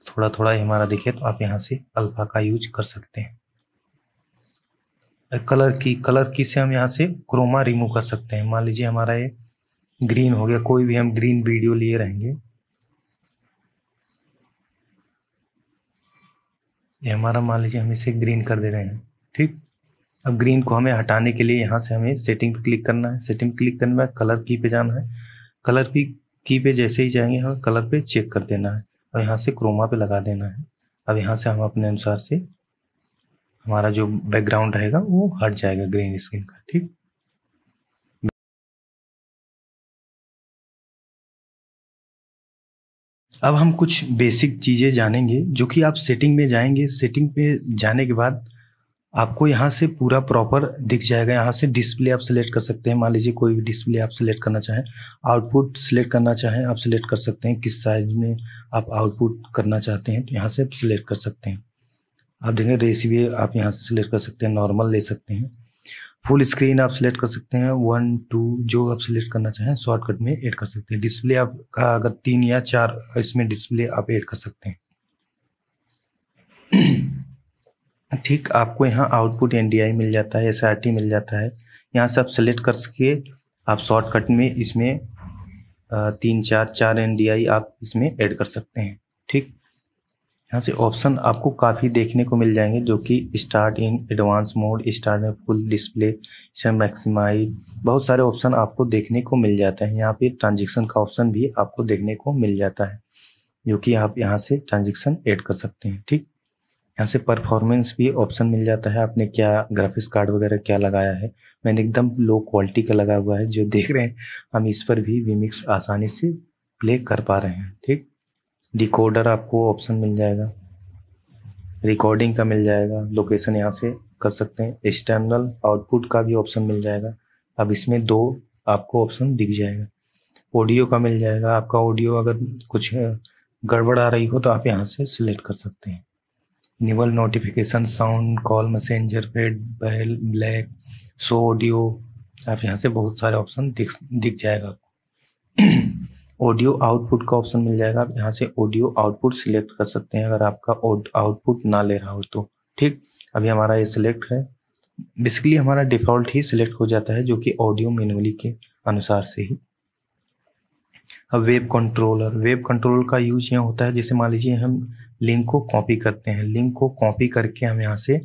थोड़ा थोड़ा ही हमारा दिखे तो आप यहाँ से अल्फ़ा का यूज कर सकते हैं कलर की कलर की से हम यहाँ से क्रोमा रिमूव कर सकते हैं मान लीजिए हमारा ये ग्रीन हो गया कोई भी हम ग्रीन वीडियो लिए रहेंगे ये हमारा मान लीजिए हम इसे ग्रीन कर दे रहे हैं ठीक अब ग्रीन को हमें हटाने के लिए यहाँ से हमें सेटिंग पे क्लिक करना है सेटिंग क्लिक करने में कलर की पे जाना है कलर की की पे जैसे ही जाएंगे हमें कलर पे चेक कर देना है और यहाँ से क्रोमा पे लगा देना है अब यहाँ से हम अपने अनुसार से हमारा जो बैकग्राउंड रहेगा वो हट जाएगा ग्रीन स्क्रीन का ठीक अब हम कुछ बेसिक चीज़ें जानेंगे जो कि आप सेटिंग में जाएंगे सेटिंग पे जाने के बाद आपको यहाँ से पूरा प्रॉपर दिख जाएगा यहाँ से डिस्प्ले आप सिलेक्ट कर सकते हैं मान लीजिए कोई भी डिस्प्ले आप सिलेक्ट करना चाहें आउटपुट सिलेक्ट करना चाहें आप सिलेक्ट कर सकते हैं किस साइज में आप आउटपुट करना चाहते हैं तो यहाँ से आप सिलेक्ट कर सकते हैं आप देखें रेसिवे आप यहाँ से सिलेक्ट कर सकते हैं नॉर्मल ले सकते हैं फुल स्क्रीन आप सिलेक्ट कर सकते हैं वन टू जो आप सिलेक्ट करना चाहें शॉर्टकट में ऐड कर सकते हैं डिस्प्ले आपका अगर तीन या चार इसमें डिस्प्ले आप ऐड कर सकते हैं ठीक आपको यहाँ आउटपुट एन मिल जाता है एस मिल जाता है यहाँ से आप सिलेक्ट कर सके आप शॉर्टकट में इसमें तीन चार चार एन आप इसमें ऐड कर सकते हैं ठीक यहाँ से ऑप्शन आपको काफ़ी देखने को मिल जाएंगे जो कि start in advance mode start में फुल डिस्प्ले इसमें मैक्सिमाइज बहुत सारे ऑप्शन आपको देखने को मिल जाते हैं यहाँ पे ट्रांजेक्शन का ऑप्शन भी आपको देखने को मिल जाता है जो कि आप यहाँ से ट्रांजेक्शन ऐड कर सकते हैं ठीक यहाँ से परफॉर्मेंस भी ऑप्शन मिल जाता है आपने क्या ग्राफिक्स कार्ड वगैरह क्या लगाया है मैंने एकदम लो क्वालिटी का लगा हुआ है जो देख रहे हैं हम इस पर भी वीमिक्स आसानी से प्ले कर पा रहे हैं ठीक डिकोडर आपको ऑप्शन मिल जाएगा रिकॉर्डिंग का मिल जाएगा लोकेशन यहाँ से कर सकते हैं एक्सटर्नल आउटपुट का भी ऑप्शन मिल जाएगा अब इसमें दो आपको ऑप्शन दिख जाएगा ऑडियो का मिल जाएगा आपका ऑडियो अगर कुछ गड़बड़ आ रही हो तो आप यहाँ से सिलेक्ट कर सकते हैं निवल notification sound call messenger red bell black so audio आप यहाँ से बहुत सारे ऑप्शन दिख दिख जाएगा आपको ऑडियो आउटपुट का ऑप्शन मिल जाएगा आप यहाँ से ऑडियो आउटपुट सिलेक्ट कर सकते हैं अगर आपका आउटपुट ना ले रहा हो तो ठीक अभी हमारा ये सिलेक्ट है बेसिकली हमारा डिफ़ॉल्ट ही सिलेक्ट हो जाता है जो कि ऑडियो मेनुअली के अनुसार से ही अब वेब कंट्रोलर वेब कंट्रोल का यूज यहाँ होता है जैसे मान लीजिए हम लिंक को कॉपी करते हैं लिंक को कॉपी करके हम यहाँ से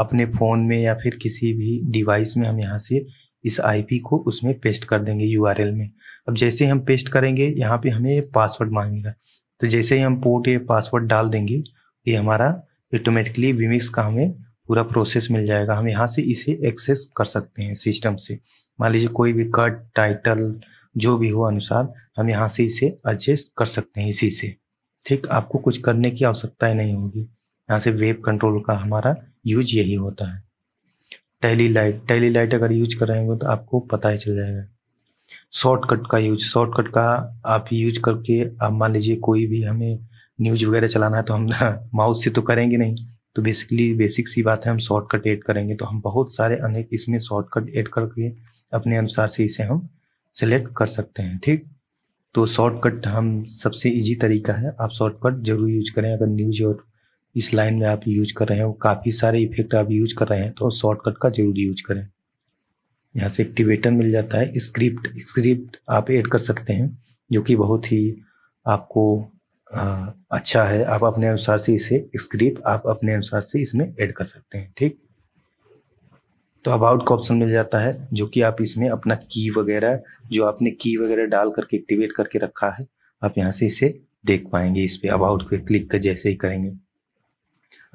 अपने फ़ोन में या फिर किसी भी डिवाइस में हम यहाँ से इस आईपी को उसमें पेस्ट कर देंगे यूआरएल में अब जैसे हम पेस्ट करेंगे यहाँ पे हमें पासवर्ड मांगेगा तो जैसे ही हम पोर्ट या पासवर्ड डाल देंगे ये हमारा ऑटोमेटिकली विमिक्स का हमें पूरा प्रोसेस मिल जाएगा हम यहाँ से इसे एक्सेस कर सकते हैं सिस्टम से मान लीजिए कोई भी कट टाइटल जो भी हो अनुसार हम यहाँ से इसे एडजस्ट कर सकते हैं इसी से ठीक आपको कुछ करने की आवश्यकता ही नहीं होगी यहाँ से वेब कंट्रोल का हमारा यूज यही होता है टैली लाइट टैली लाइट अगर यूज कराएंगे तो आपको पता ही चल जाएगा शॉर्टकट का यूज शॉर्टकट का आप यूज करके आप मान लीजिए कोई भी हमें न्यूज वगैरह चलाना है तो हम माउस से तो करेंगे नहीं तो बेसिकली बेसिक सी बात है हम शॉर्टकट ऐड करेंगे तो हम बहुत सारे अनेक इसमें शॉर्टकट ऐड करके अपने अनुसार से इसे हम सेलेक्ट कर सकते हैं ठीक तो शॉर्टकट हम सबसे इजी तरीका है आप शॉर्टकट जरूर यूज करें अगर न्यूज और इस लाइन में आप यूज कर रहे हैं वो काफ़ी सारे इफेक्ट आप यूज कर रहे हैं तो शॉर्टकट का जरूर यूज करें यहाँ से एक्टिवेटर मिल जाता है स्क्रिप्ट स्क्रिप्ट आप ऐड कर सकते हैं जो कि बहुत ही आपको आ, अच्छा है आप अपने अनुसार से इसे स्क्रिप्ट आप अपने अनुसार से इसमें ऐड कर सकते हैं ठीक तो अबाउट का ऑप्शन मिल जाता है जो कि आप इसमें अपना की वगैरह जो आपने की वगैरह डाल करके एक्टिवेट करके रखा है आप यहाँ से इसे देख पाएंगे इस पर अबाउट पे क्लिक कर जैसे ही करेंगे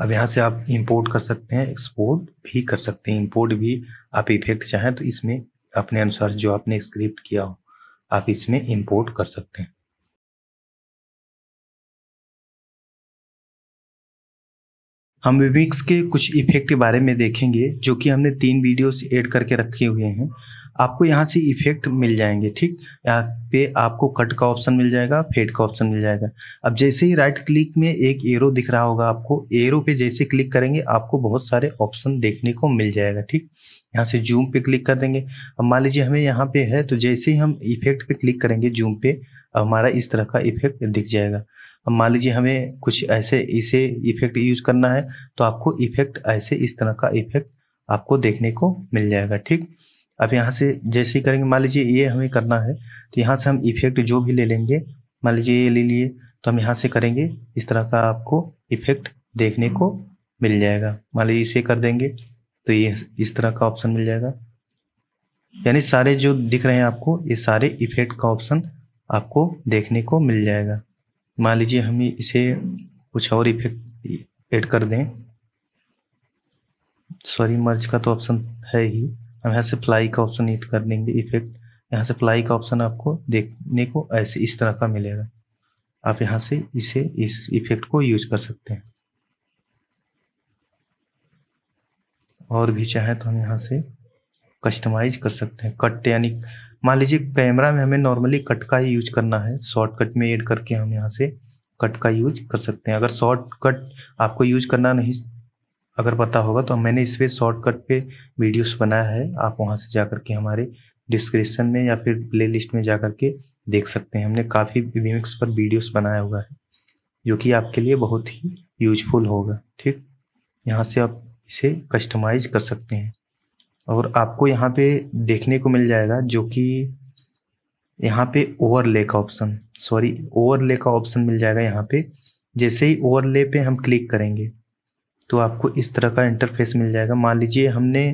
अब यहाँ से आप इंपोर्ट कर सकते हैं एक्सपोर्ट भी कर सकते हैं इंपोर्ट भी आप इफेक्ट चाहें तो इसमें अपने अनुसार जो आपने स्क्रिप्ट किया हो आप इसमें इंपोर्ट कर सकते हैं हम विविक्स के कुछ इफेक्ट के बारे में देखेंगे जो कि हमने तीन वीडियोस ऐड करके रखे हुए हैं आपको यहाँ से इफेक्ट मिल जाएंगे ठीक यहाँ पे आपको कट का ऑप्शन मिल जाएगा फेड का ऑप्शन मिल जाएगा अब जैसे ही राइट क्लिक में एक एरो दिख रहा होगा आपको एरो पे जैसे क्लिक करेंगे आपको बहुत सारे ऑप्शन देखने को मिल जाएगा ठीक यहाँ से जूम पे क्लिक कर देंगे अब मान लीजिए हमें यहाँ पे है तो जैसे ही हम इफेक्ट पे क्लिक करेंगे जूम पे हमारा इस तरह का इफेक्ट दिख जाएगा अब मान लीजिए हमें कुछ ऐसे इसे इफेक्ट यूज करना है तो आपको इफेक्ट ऐसे इस तरह का इफेक्ट आपको देखने को मिल जाएगा ठीक अब यहाँ से जैसे ही करेंगे मान लीजिए ये हमें करना है तो यहाँ से हम इफेक्ट जो भी ले लेंगे मान लीजिए ये ले लिए तो हम यहाँ से करेंगे इस तरह का आपको इफेक्ट देखने को मिल जाएगा मान लीजिए इसे कर देंगे तो ये इस तरह का ऑप्शन मिल जाएगा यानी सारे जो दिख रहे हैं आपको ये सारे इफेक्ट का ऑप्शन आपको देखने को मिल जाएगा मान लीजिए हम इसे कुछ और इफेक्ट एड कर दें सॉरी मर्ज का तो ऑप्शन है ही हम यहाँ से प्लाई का ऑप्शन हिट कर देंगे इफेक्ट यहाँ से प्लाई का ऑप्शन आपको देखने को ऐसे इस तरह का मिलेगा आप यहाँ से इसे इस इफेक्ट को यूज कर सकते हैं और भी चाहे तो हम यहाँ से कस्टमाइज कर सकते हैं कट यानी मान लीजिए कैमरा में हमें नॉर्मली कट का ही यूज करना है शॉर्टकट में ऐड करके हम यहाँ से कट का यूज कर सकते हैं अगर शॉर्टकट आपको यूज करना नहीं अगर पता होगा तो मैंने इस पर शॉर्टकट पे वीडियोस बनाया है आप वहाँ से जा के हमारे डिस्क्रिप्शन में या फिर प्ले लिस्ट में जा के देख सकते हैं हमने काफ़ी विमिक्स पर वीडियोस बनाया हुआ है जो कि आपके लिए बहुत ही यूजफुल होगा ठीक यहाँ से आप इसे कस्टमाइज कर सकते हैं और आपको यहाँ पे देखने को मिल जाएगा जो कि यहाँ पे ओवरले का ऑप्शन सॉरी ओवरले का ऑप्शन मिल जाएगा यहाँ पे जैसे ही ओवरले पे हम क्लिक करेंगे तो आपको इस तरह का इंटरफेस मिल जाएगा मान लीजिए हमने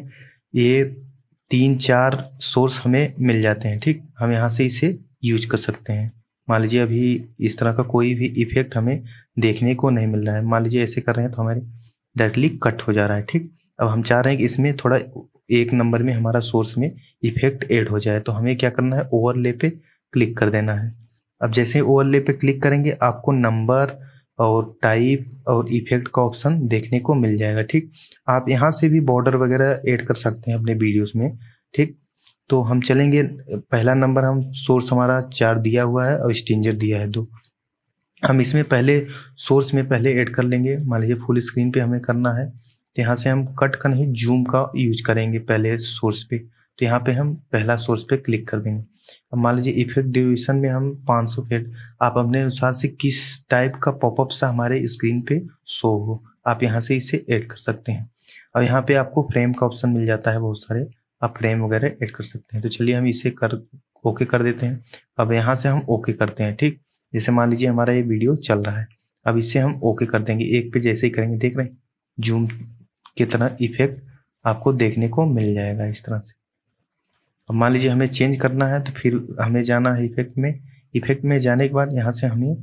ये तीन चार सोर्स हमें मिल जाते हैं ठीक हम यहाँ से इसे यूज कर सकते हैं मान लीजिए अभी इस तरह का कोई भी इफेक्ट हमें देखने को नहीं मिल रहा है मान लीजिए ऐसे कर रहे हैं तो हमारे डायरेक्टली कट हो जा रहा है ठीक अब हम चाह रहे हैं कि इसमें थोड़ा एक नंबर में हमारा सोर्स में इफेक्ट ऐड हो जाए तो हमें क्या करना है ओवरले पे क्लिक कर देना है अब जैसे ओवरले पे क्लिक करेंगे आपको नंबर और टाइप और इफेक्ट का ऑप्शन देखने को मिल जाएगा ठीक आप यहाँ से भी बॉर्डर वगैरह ऐड कर सकते हैं अपने वीडियोस में ठीक तो हम चलेंगे पहला नंबर हम सोर्स हमारा चार दिया हुआ है और स्टेंजर दिया है दो हम इसमें पहले सोर्स में पहले ऐड कर लेंगे मान लीजिए फुल स्क्रीन पे हमें करना है तो यहाँ से हम कट का नहीं जूम का यूज करेंगे पहले सोर्स पे तो यहाँ पे हम पहला सोर्स पे क्लिक कर देंगे अब मान लीजिए इफेक्ट ड्यूरेशन में हम 500 फेट आप अपने अनुसार से किस टाइप का पॉपअप सा हमारे स्क्रीन पे शो हो आप यहाँ से इसे ऐड कर सकते हैं और यहाँ पे आपको फ्रेम का ऑप्शन मिल जाता है बहुत सारे आप फ्रेम वगैरह ऐड कर सकते हैं तो चलिए हम इसे कर ओके कर देते हैं अब यहाँ से हम ओके करते हैं ठीक जैसे मान लीजिए हमारा ये वीडियो चल रहा है अब इसे हम ओके कर देंगे एक पे जैसे ही करेंगे देख रहे हैं जूम की तरह इफेक्ट आपको देखने को मिल जाएगा इस तरह से अब मान लीजिए हमें चेंज करना है तो फिर हमें जाना है इफेक्ट में इफेक्ट में जाने के बाद यहाँ से हमें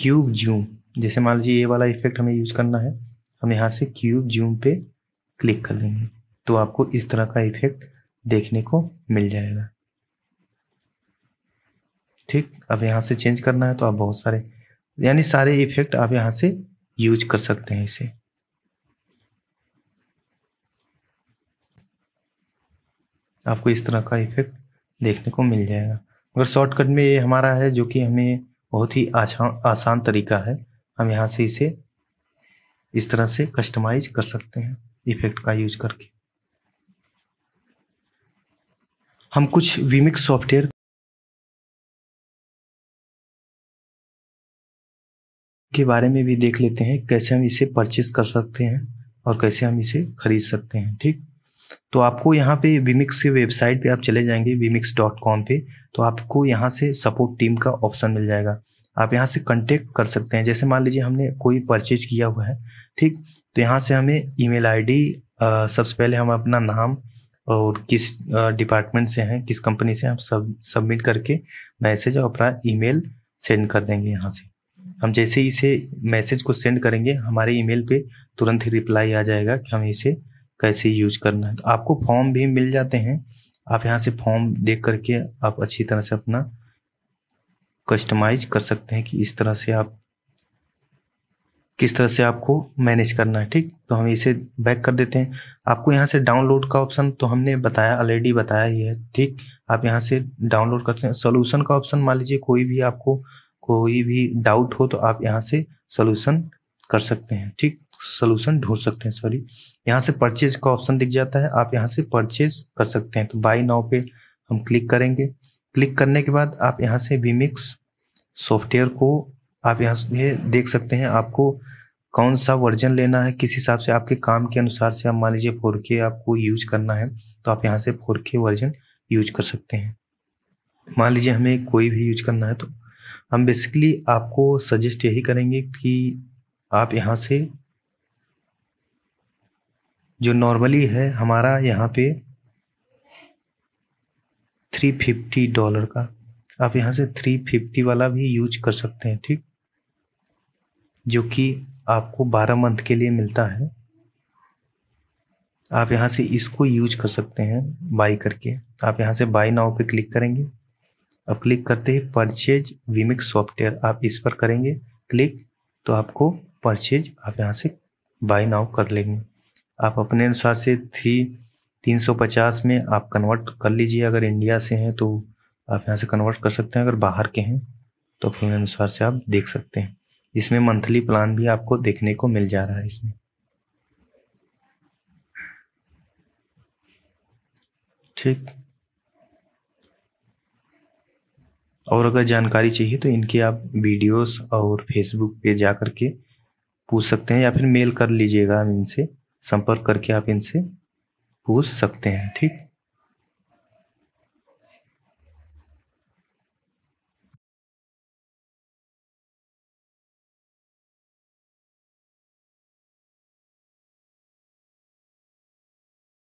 क्यूब जूम जैसे मान लीजिए ये वाला इफेक्ट हमें यूज़ करना है हम यहाँ से क्यूब जूम पे क्लिक कर लेंगे तो आपको इस तरह का इफेक्ट देखने को मिल जाएगा ठीक अब यहाँ से चेंज करना है तो आप बहुत सारे यानी सारे इफेक्ट आप यहाँ से यूज कर सकते हैं इसे आपको इस तरह का इफेक्ट देखने को मिल जाएगा अगर शॉर्टकट में ये हमारा है जो कि हमें बहुत ही आसान आसान तरीका है हम यहाँ से इसे इस तरह से कस्टमाइज कर सकते हैं इफेक्ट का यूज करके हम कुछ विमिक्स सॉफ्टवेयर के बारे में भी देख लेते हैं कैसे हम इसे परचेस कर सकते हैं और कैसे हम इसे खरीद सकते हैं ठीक तो आपको यहाँ पे विमिक्स के वेबसाइट पे आप चले जाएंगे विमिक्स डॉट कॉम पे तो आपको यहाँ से सपोर्ट टीम का ऑप्शन मिल जाएगा आप यहाँ से कॉन्टेक्ट कर सकते हैं जैसे मान लीजिए हमने कोई परचेज किया हुआ है ठीक तो यहाँ से हमें ईमेल आईडी सबसे पहले हम अपना नाम और किस डिपार्टमेंट से हैं किस कंपनी से हम सब सबमिट करके मैसेज और अपना ईमेल सेंड कर देंगे यहाँ से हम जैसे इसे मैसेज को सेंड करेंगे हमारे ईमेल पे तुरंत ही रिप्लाई आ जाएगा कि हम इसे कैसे यूज करना है तो आपको फॉर्म भी मिल जाते हैं आप यहाँ से फॉर्म देख करके आप अच्छी तरह से अपना कस्टमाइज कर सकते हैं कि इस तरह से आप किस तरह से आपको मैनेज करना है ठीक तो हम इसे बैक कर देते हैं आपको यहाँ से डाउनलोड का ऑप्शन तो हमने बताया ऑलरेडी बताया ही है ठीक आप यहाँ से डाउनलोड कर सकते हैं सोल्यूशन का ऑप्शन मान लीजिए कोई भी आपको कोई भी डाउट हो तो आप यहाँ से सोल्यूशन कर सकते हैं ठीक सोल्यूशन ढूंढ सकते हैं सॉरी यहाँ से परचेज का ऑप्शन दिख जाता है आप यहाँ से परचेज कर सकते हैं तो बाई नाव पे हम क्लिक करेंगे क्लिक करने के बाद आप यहाँ से विमिक्स सॉफ्टवेयर को आप यहाँ से देख सकते हैं आपको कौन सा वर्जन लेना है किस हिसाब से आपके काम के अनुसार से आप मान लीजिए फोर के आपको यूज करना है तो आप यहाँ से फोर के वर्जन यूज कर सकते हैं मान लीजिए हमें कोई भी यूज करना है तो हम बेसिकली आपको सजेस्ट यही करेंगे कि आप यहाँ से जो नॉर्मली है हमारा यहाँ पे थ्री फिफ्टी डॉलर का आप यहाँ से थ्री फिफ्टी वाला भी यूज कर सकते हैं ठीक जो कि आपको बारह मंथ के लिए मिलता है आप यहाँ से इसको यूज कर सकते हैं बाई करके आप यहाँ से बाई नाव पे क्लिक करेंगे अब क्लिक करते ही परचेज विमिक्स सॉफ्टवेयर आप इस पर करेंगे क्लिक तो आपको परचेज आप यहाँ से बाई नाउ कर लेंगे आप अपने अनुसार से थ्री तीन सौ पचास में आप कन्वर्ट कर लीजिए अगर इंडिया से हैं तो आप यहाँ से कन्वर्ट कर सकते हैं अगर बाहर के हैं तो अपने अनुसार से आप देख सकते हैं इसमें मंथली प्लान भी आपको देखने को मिल जा रहा है इसमें ठीक और अगर जानकारी चाहिए तो इनके आप वीडियोस और फेसबुक पे जा करके के पूछ सकते हैं या फिर मेल कर लीजिएगा इनसे संपर्क करके आप इनसे पूछ सकते हैं ठीक